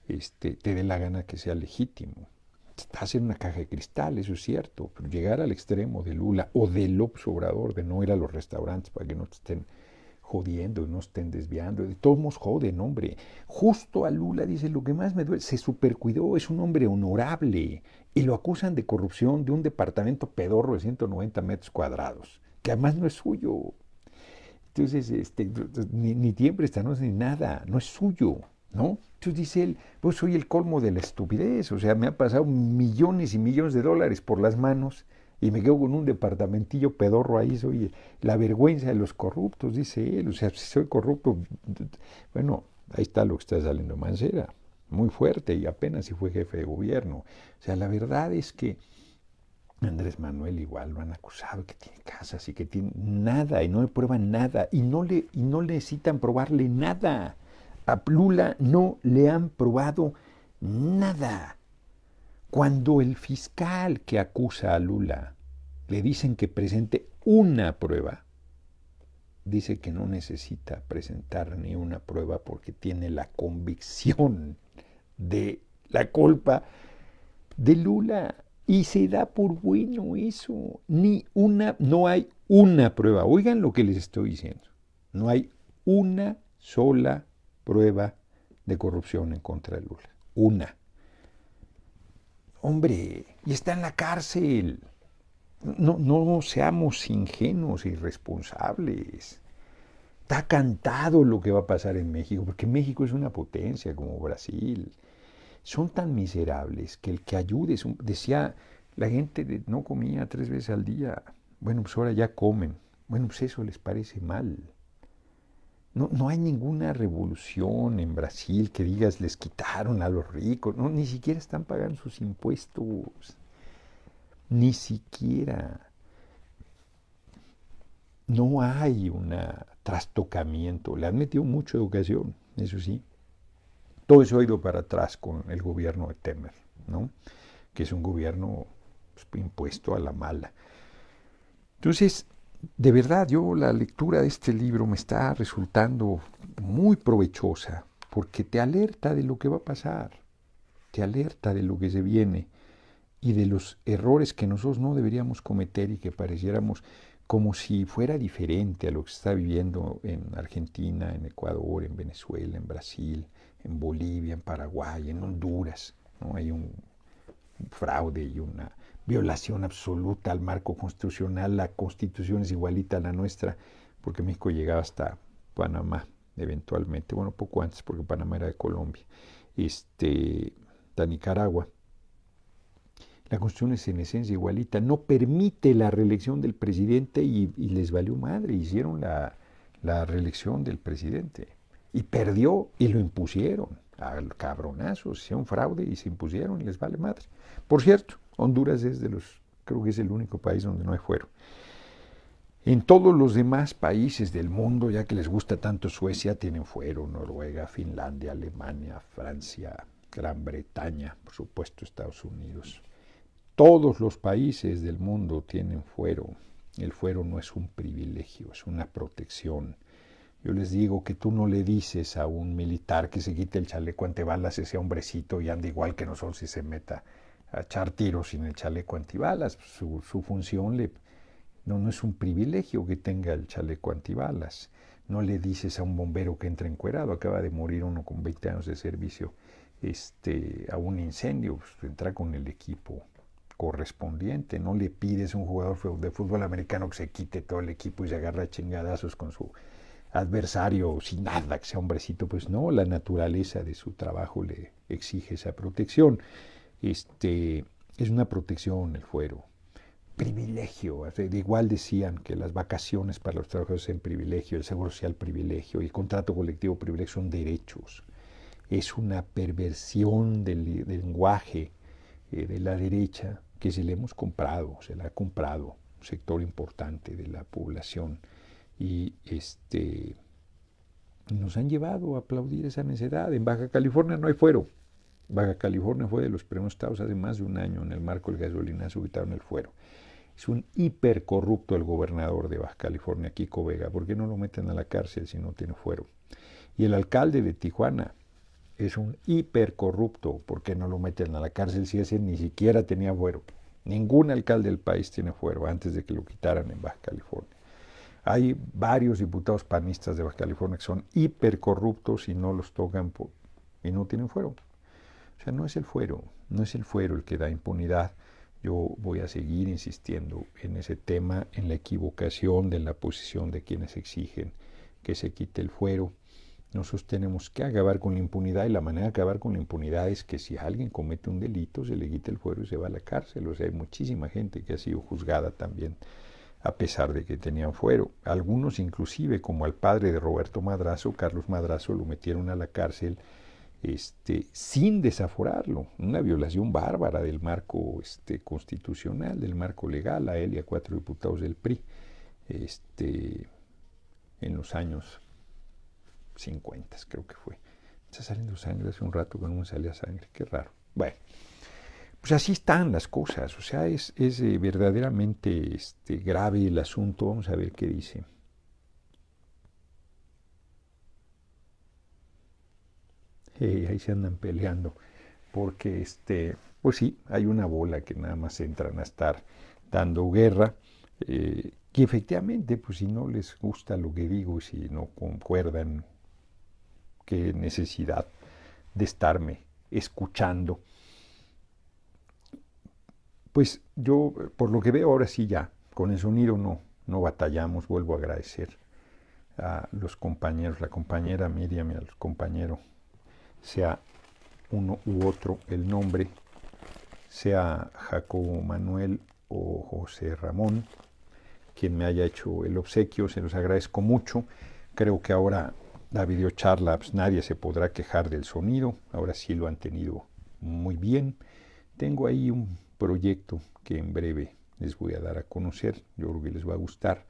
este, te dé la gana que sea legítimo. Estás en una caja de cristal, eso es cierto, pero llegar al extremo de Lula o del López Obrador de no ir a los restaurantes para que no te estén jodiendo, no estén desviando. De todos nos joden, hombre. Justo a Lula dice, lo que más me duele, se supercuidó, es un hombre honorable. Y lo acusan de corrupción de un departamento pedorro de 190 metros cuadrados, que además no es suyo. Entonces, este, ni, ni tiembre no es ni nada, no es suyo, ¿no? Entonces dice él, pues soy el colmo de la estupidez, o sea, me han pasado millones y millones de dólares por las manos y me quedo con un departamentillo pedorro ahí, soy la vergüenza de los corruptos, dice él, o sea, si soy corrupto, bueno, ahí está lo que está saliendo Mancera, muy fuerte y apenas si fue jefe de gobierno. O sea, la verdad es que Andrés Manuel igual lo han acusado que tiene casas y que tiene nada y no le prueban nada y no le y no necesitan probarle nada. A Lula no le han probado nada. Cuando el fiscal que acusa a Lula le dicen que presente una prueba. Dice que no necesita presentar ni una prueba porque tiene la convicción de la culpa de Lula y se da por bueno eso. Ni una, no hay una prueba. Oigan lo que les estoy diciendo. No hay una sola prueba de corrupción en contra de Lula. Una. Hombre, y está en la cárcel. No, no seamos ingenuos, irresponsables. Está cantado lo que va a pasar en México, porque México es una potencia como Brasil. Son tan miserables que el que ayude, decía, la gente no comía tres veces al día. Bueno, pues ahora ya comen. Bueno, pues eso les parece mal. No, no, hay ninguna revolución en Brasil que digas les quitaron a los ricos. No, ni siquiera están pagando sus impuestos. Ni siquiera. No hay un trastocamiento. Le han metido mucho educación, eso sí. Todo eso ha ido para atrás con el gobierno de Temer, ¿no? que es un gobierno pues, impuesto a la mala. Entonces, de verdad, yo la lectura de este libro me está resultando muy provechosa porque te alerta de lo que va a pasar, te alerta de lo que se viene y de los errores que nosotros no deberíamos cometer y que pareciéramos como si fuera diferente a lo que se está viviendo en Argentina, en Ecuador, en Venezuela, en Brasil, en Bolivia, en Paraguay, en Honduras. ¿no? Hay un, fraude y una violación absoluta al marco constitucional. La constitución es igualita a la nuestra, porque México llegaba hasta Panamá eventualmente, bueno, poco antes porque Panamá era de Colombia, este, de Nicaragua. La Constitución es en esencia igualita, no permite la reelección del presidente y, les valió madre, hicieron la, la, reelección del presidente. Y perdió y lo impusieron al cabronazo, hicieron fraude y se impusieron y les vale madre. Por cierto, Honduras es de los, creo que es el único país donde no hay fuero. En todos los demás países del mundo, ya que les gusta tanto Suecia, tienen fuero, Noruega, Finlandia, Alemania, Francia, Gran Bretaña, por supuesto Estados Unidos. Todos los países del mundo tienen fuero. El fuero no es un privilegio, es una protección. Yo les digo que tú no le dices a un militar que se quite el chaleco antibalas ese hombrecito y anda igual que nosotros si se meta a echar tiros sin el chaleco antibalas. Su, función no, es un privilegio que tenga el chaleco antibalas. No le dices a un bombero que entre encuerado, acaba de morir uno con 20 años de servicio, este, a un incendio, pues entra con el equipo correspondiente. No le pides a un jugador de fútbol americano que se quite todo el equipo y se agarra a chingadazos con su adversario sin nada, que sea hombrecito. Pues no, la naturaleza de su trabajo le exige esa protección. Este, es una protección el fuero. Privilegio. Igual decían que las vacaciones para los trabajadores son privilegio, el seguro social privilegio y el contrato colectivo privilegio son derechos. Es una perversión del, lenguaje eh, de la derecha que se le hemos comprado, se la ha comprado un sector importante de la población y este nos han llevado a aplaudir esa necedad. En Baja California no hay fuero. Baja California fue de los primeros estados hace más de un año en el marco del gasolinazo quitaron el fuero. Es un hipercorrupto el gobernador de Baja California, Kiko Vega. ¿Por qué no lo meten a la cárcel si no tiene fuero? Y el alcalde de Tijuana, es un hipercorrupto. ¿Por qué no lo meten a la cárcel si ese ni siquiera tenía fuero? Ningún alcalde del país tiene fuero antes de que lo quitaran en Baja California. Hay varios diputados panistas de Baja California que son hipercorruptos y no los tocan y no tienen fuero. O sea, no es el fuero, no es el fuero el que da impunidad. Yo voy a seguir insistiendo en ese tema, en la equivocación de la posición de quienes exigen que se quite el fuero nosotros tenemos que acabar con la impunidad y la manera de acabar con la impunidad es que si alguien comete un delito se le quita el fuero y se va a la cárcel. O sea, hay muchísima gente que ha sido juzgada también a pesar de que tenían fuero. Algunos inclusive, como al padre de Roberto Madrazo, Carlos Madrazo, lo metieron a la cárcel este, sin desaforarlo. Una violación bárbara del marco este, constitucional, del marco legal, a él y a cuatro diputados del PRI este, en los años 50, creo que fue. Está saliendo sangre hace un rato que no me salía sangre, qué raro. Bueno, pues así están las cosas, o sea, es, eh, verdaderamente este, grave el asunto, vamos a ver qué dice. ahí se andan peleando, porque este, pues sí, hay una bola que nada más entran a estar dando guerra, eh, que efectivamente, pues si no les gusta lo que digo, y si no concuerdan qué necesidad de estarme escuchando. Pues yo, por lo que veo ahora sí ya, con el sonido no, no batallamos, vuelvo a agradecer a los compañeros, la compañera Miriam y al compañero, sea uno u otro el nombre, sea Jacobo Manuel o José Ramón, quien me haya hecho el obsequio, se los agradezco mucho. Creo que ahora la videocharla, pues, nadie se podrá quejar del sonido, ahora sí lo han tenido muy bien. Tengo ahí un proyecto que en breve les voy a dar a conocer, yo creo que les va a gustar.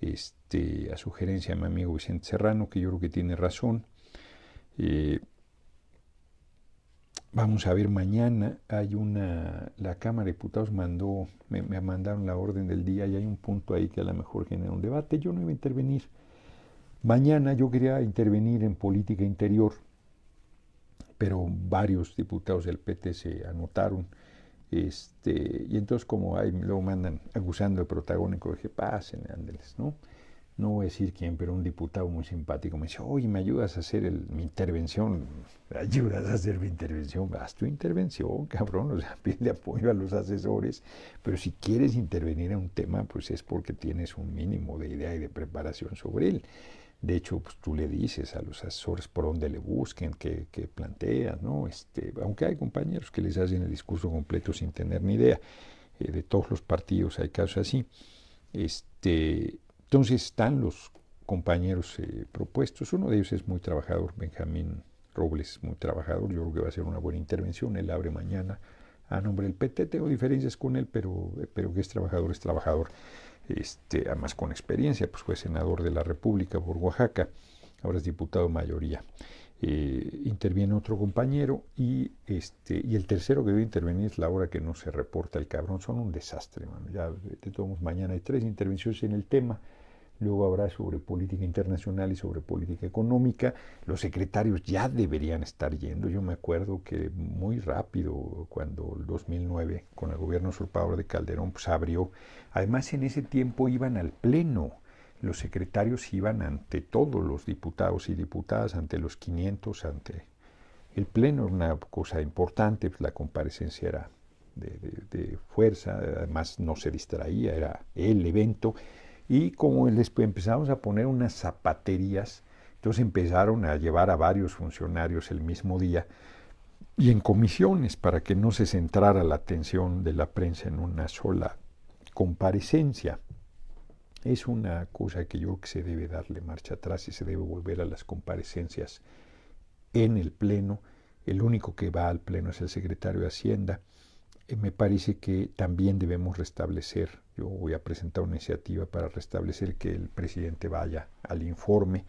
Este, a sugerencia de mi amigo Vicente Serrano, que yo creo que tiene razón. Eh, vamos a ver mañana, hay una, la Cámara de Diputados mandó, me, me mandaron la orden del día y hay un punto ahí que a lo mejor genera un debate. Yo no iba a intervenir, Mañana yo quería intervenir en política interior, pero varios diputados del PT se anotaron. Este, y entonces como ahí luego mandan acusando de protagónico, dije, pasen, ándeles, ¿no? No voy a decir quién, pero un diputado muy simpático me dice, oye, ¿me ayudas a hacer mi intervención? ¿Me ayudas a hacer mi intervención? Haz tu intervención, cabrón, o sea, pide apoyo a los asesores, pero si quieres intervenir en un tema, pues es porque tienes un mínimo de idea y de preparación sobre él. De hecho, pues, tú le dices a los asesores por dónde le busquen, qué qué plantean, ¿no? Este, aunque hay compañeros que les hacen el discurso completo sin tener ni idea. Eh, de todos los partidos hay casos así. Este, entonces están los compañeros eh, propuestos. Uno de ellos es muy trabajador, Benjamín Robles muy trabajador. Yo creo que va a ser una buena intervención. Él abre mañana a nombre del PT. Tengo diferencias con él, pero, pero que es trabajador, es trabajador este, además con experiencia, pues fue senador de la República por Oaxaca, ahora es diputado mayoría. Eh, interviene otro compañero y, este, y el tercero que debe intervenir es la hora que no se reporta el cabrón. Son un desastre, Ya de mañana hay tres intervenciones en el tema luego habrá sobre política internacional y sobre política económica. Los secretarios ya deberían estar yendo. Yo me acuerdo que muy rápido, cuando el 2009, con el gobierno pablo de Calderón, pues abrió. Además, en ese tiempo iban al Pleno. Los secretarios iban ante todos los diputados y diputadas, ante los 500, ante el Pleno. Era una cosa importante, pues, la comparecencia era de fuerza, además no se distraía, era el evento. Y como les empezamos a poner unas zapaterías, entonces empezaron a llevar a varios funcionarios el mismo día y en comisiones para que no se centrara la atención de la prensa en una sola comparecencia. Es una cosa que yo creo que se debe darle marcha atrás y se debe volver a las comparecencias en el Pleno. El único que va al Pleno es el secretario de Hacienda. Eh, me parece que también debemos restablecer, yo voy a presentar una iniciativa para restablecer que el presidente vaya al informe,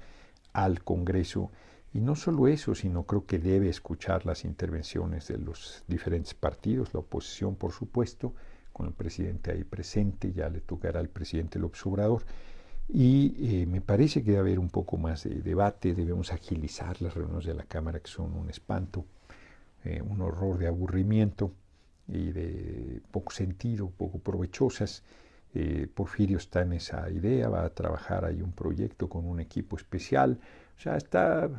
al Congreso, y no solo eso, sino creo que debe escuchar las intervenciones de los diferentes partidos, la oposición por supuesto, con el presidente ahí presente, ya le tocará al presidente el observador. y eh, me parece que debe haber un poco más de debate, debemos agilizar las reuniones de la Cámara que son un espanto, eh, un horror de aburrimiento y de poco sentido, poco provechosas. Eh, Porfirio está en esa idea, va a trabajar ahí un proyecto con un equipo especial. O sea, está,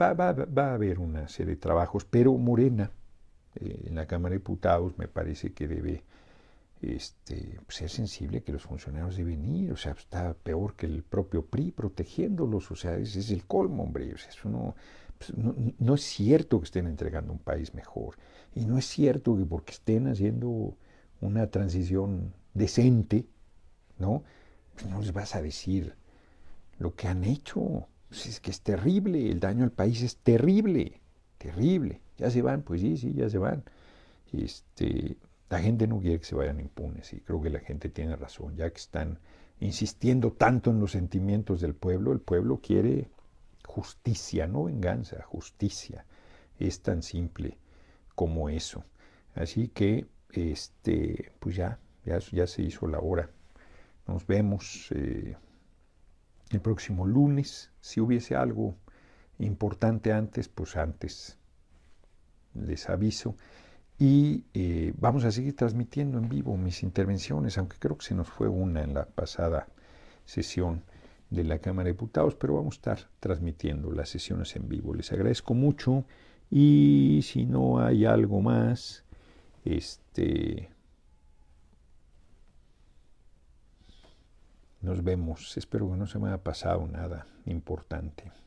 va, a haber una serie de trabajos, pero Morena eh, en la Cámara de Diputados me parece que debe este, ser sensible que los funcionarios deben ir, o sea, está peor que el propio PRI protegiéndolos, o sea, ese es el colmo, hombre, o sea, eso no, pues, no, es cierto que estén entregando un país mejor. Y no es cierto que porque estén haciendo una transición decente, ¿no? Pues, no les vas a decir lo que han hecho. Pues, es que es terrible, el daño al país es terrible, terrible. Ya se van, pues sí, sí, ya se van. Este, la gente no quiere que se vayan impunes y creo que la gente tiene razón, ya que están insistiendo tanto en los sentimientos del pueblo, el pueblo quiere justicia, no venganza, justicia. Es tan simple como eso. Así que, este, pues ya, ya, se hizo la hora. Nos vemos eh, el próximo lunes. Si hubiese algo importante antes, pues antes les aviso. Y eh, vamos a seguir transmitiendo en vivo mis intervenciones, aunque creo que se nos fue una en la pasada sesión de la Cámara de Diputados, pero vamos a estar transmitiendo las sesiones en vivo. Les agradezco mucho y si no hay algo más, este, nos vemos. Espero que no se me haya pasado nada importante.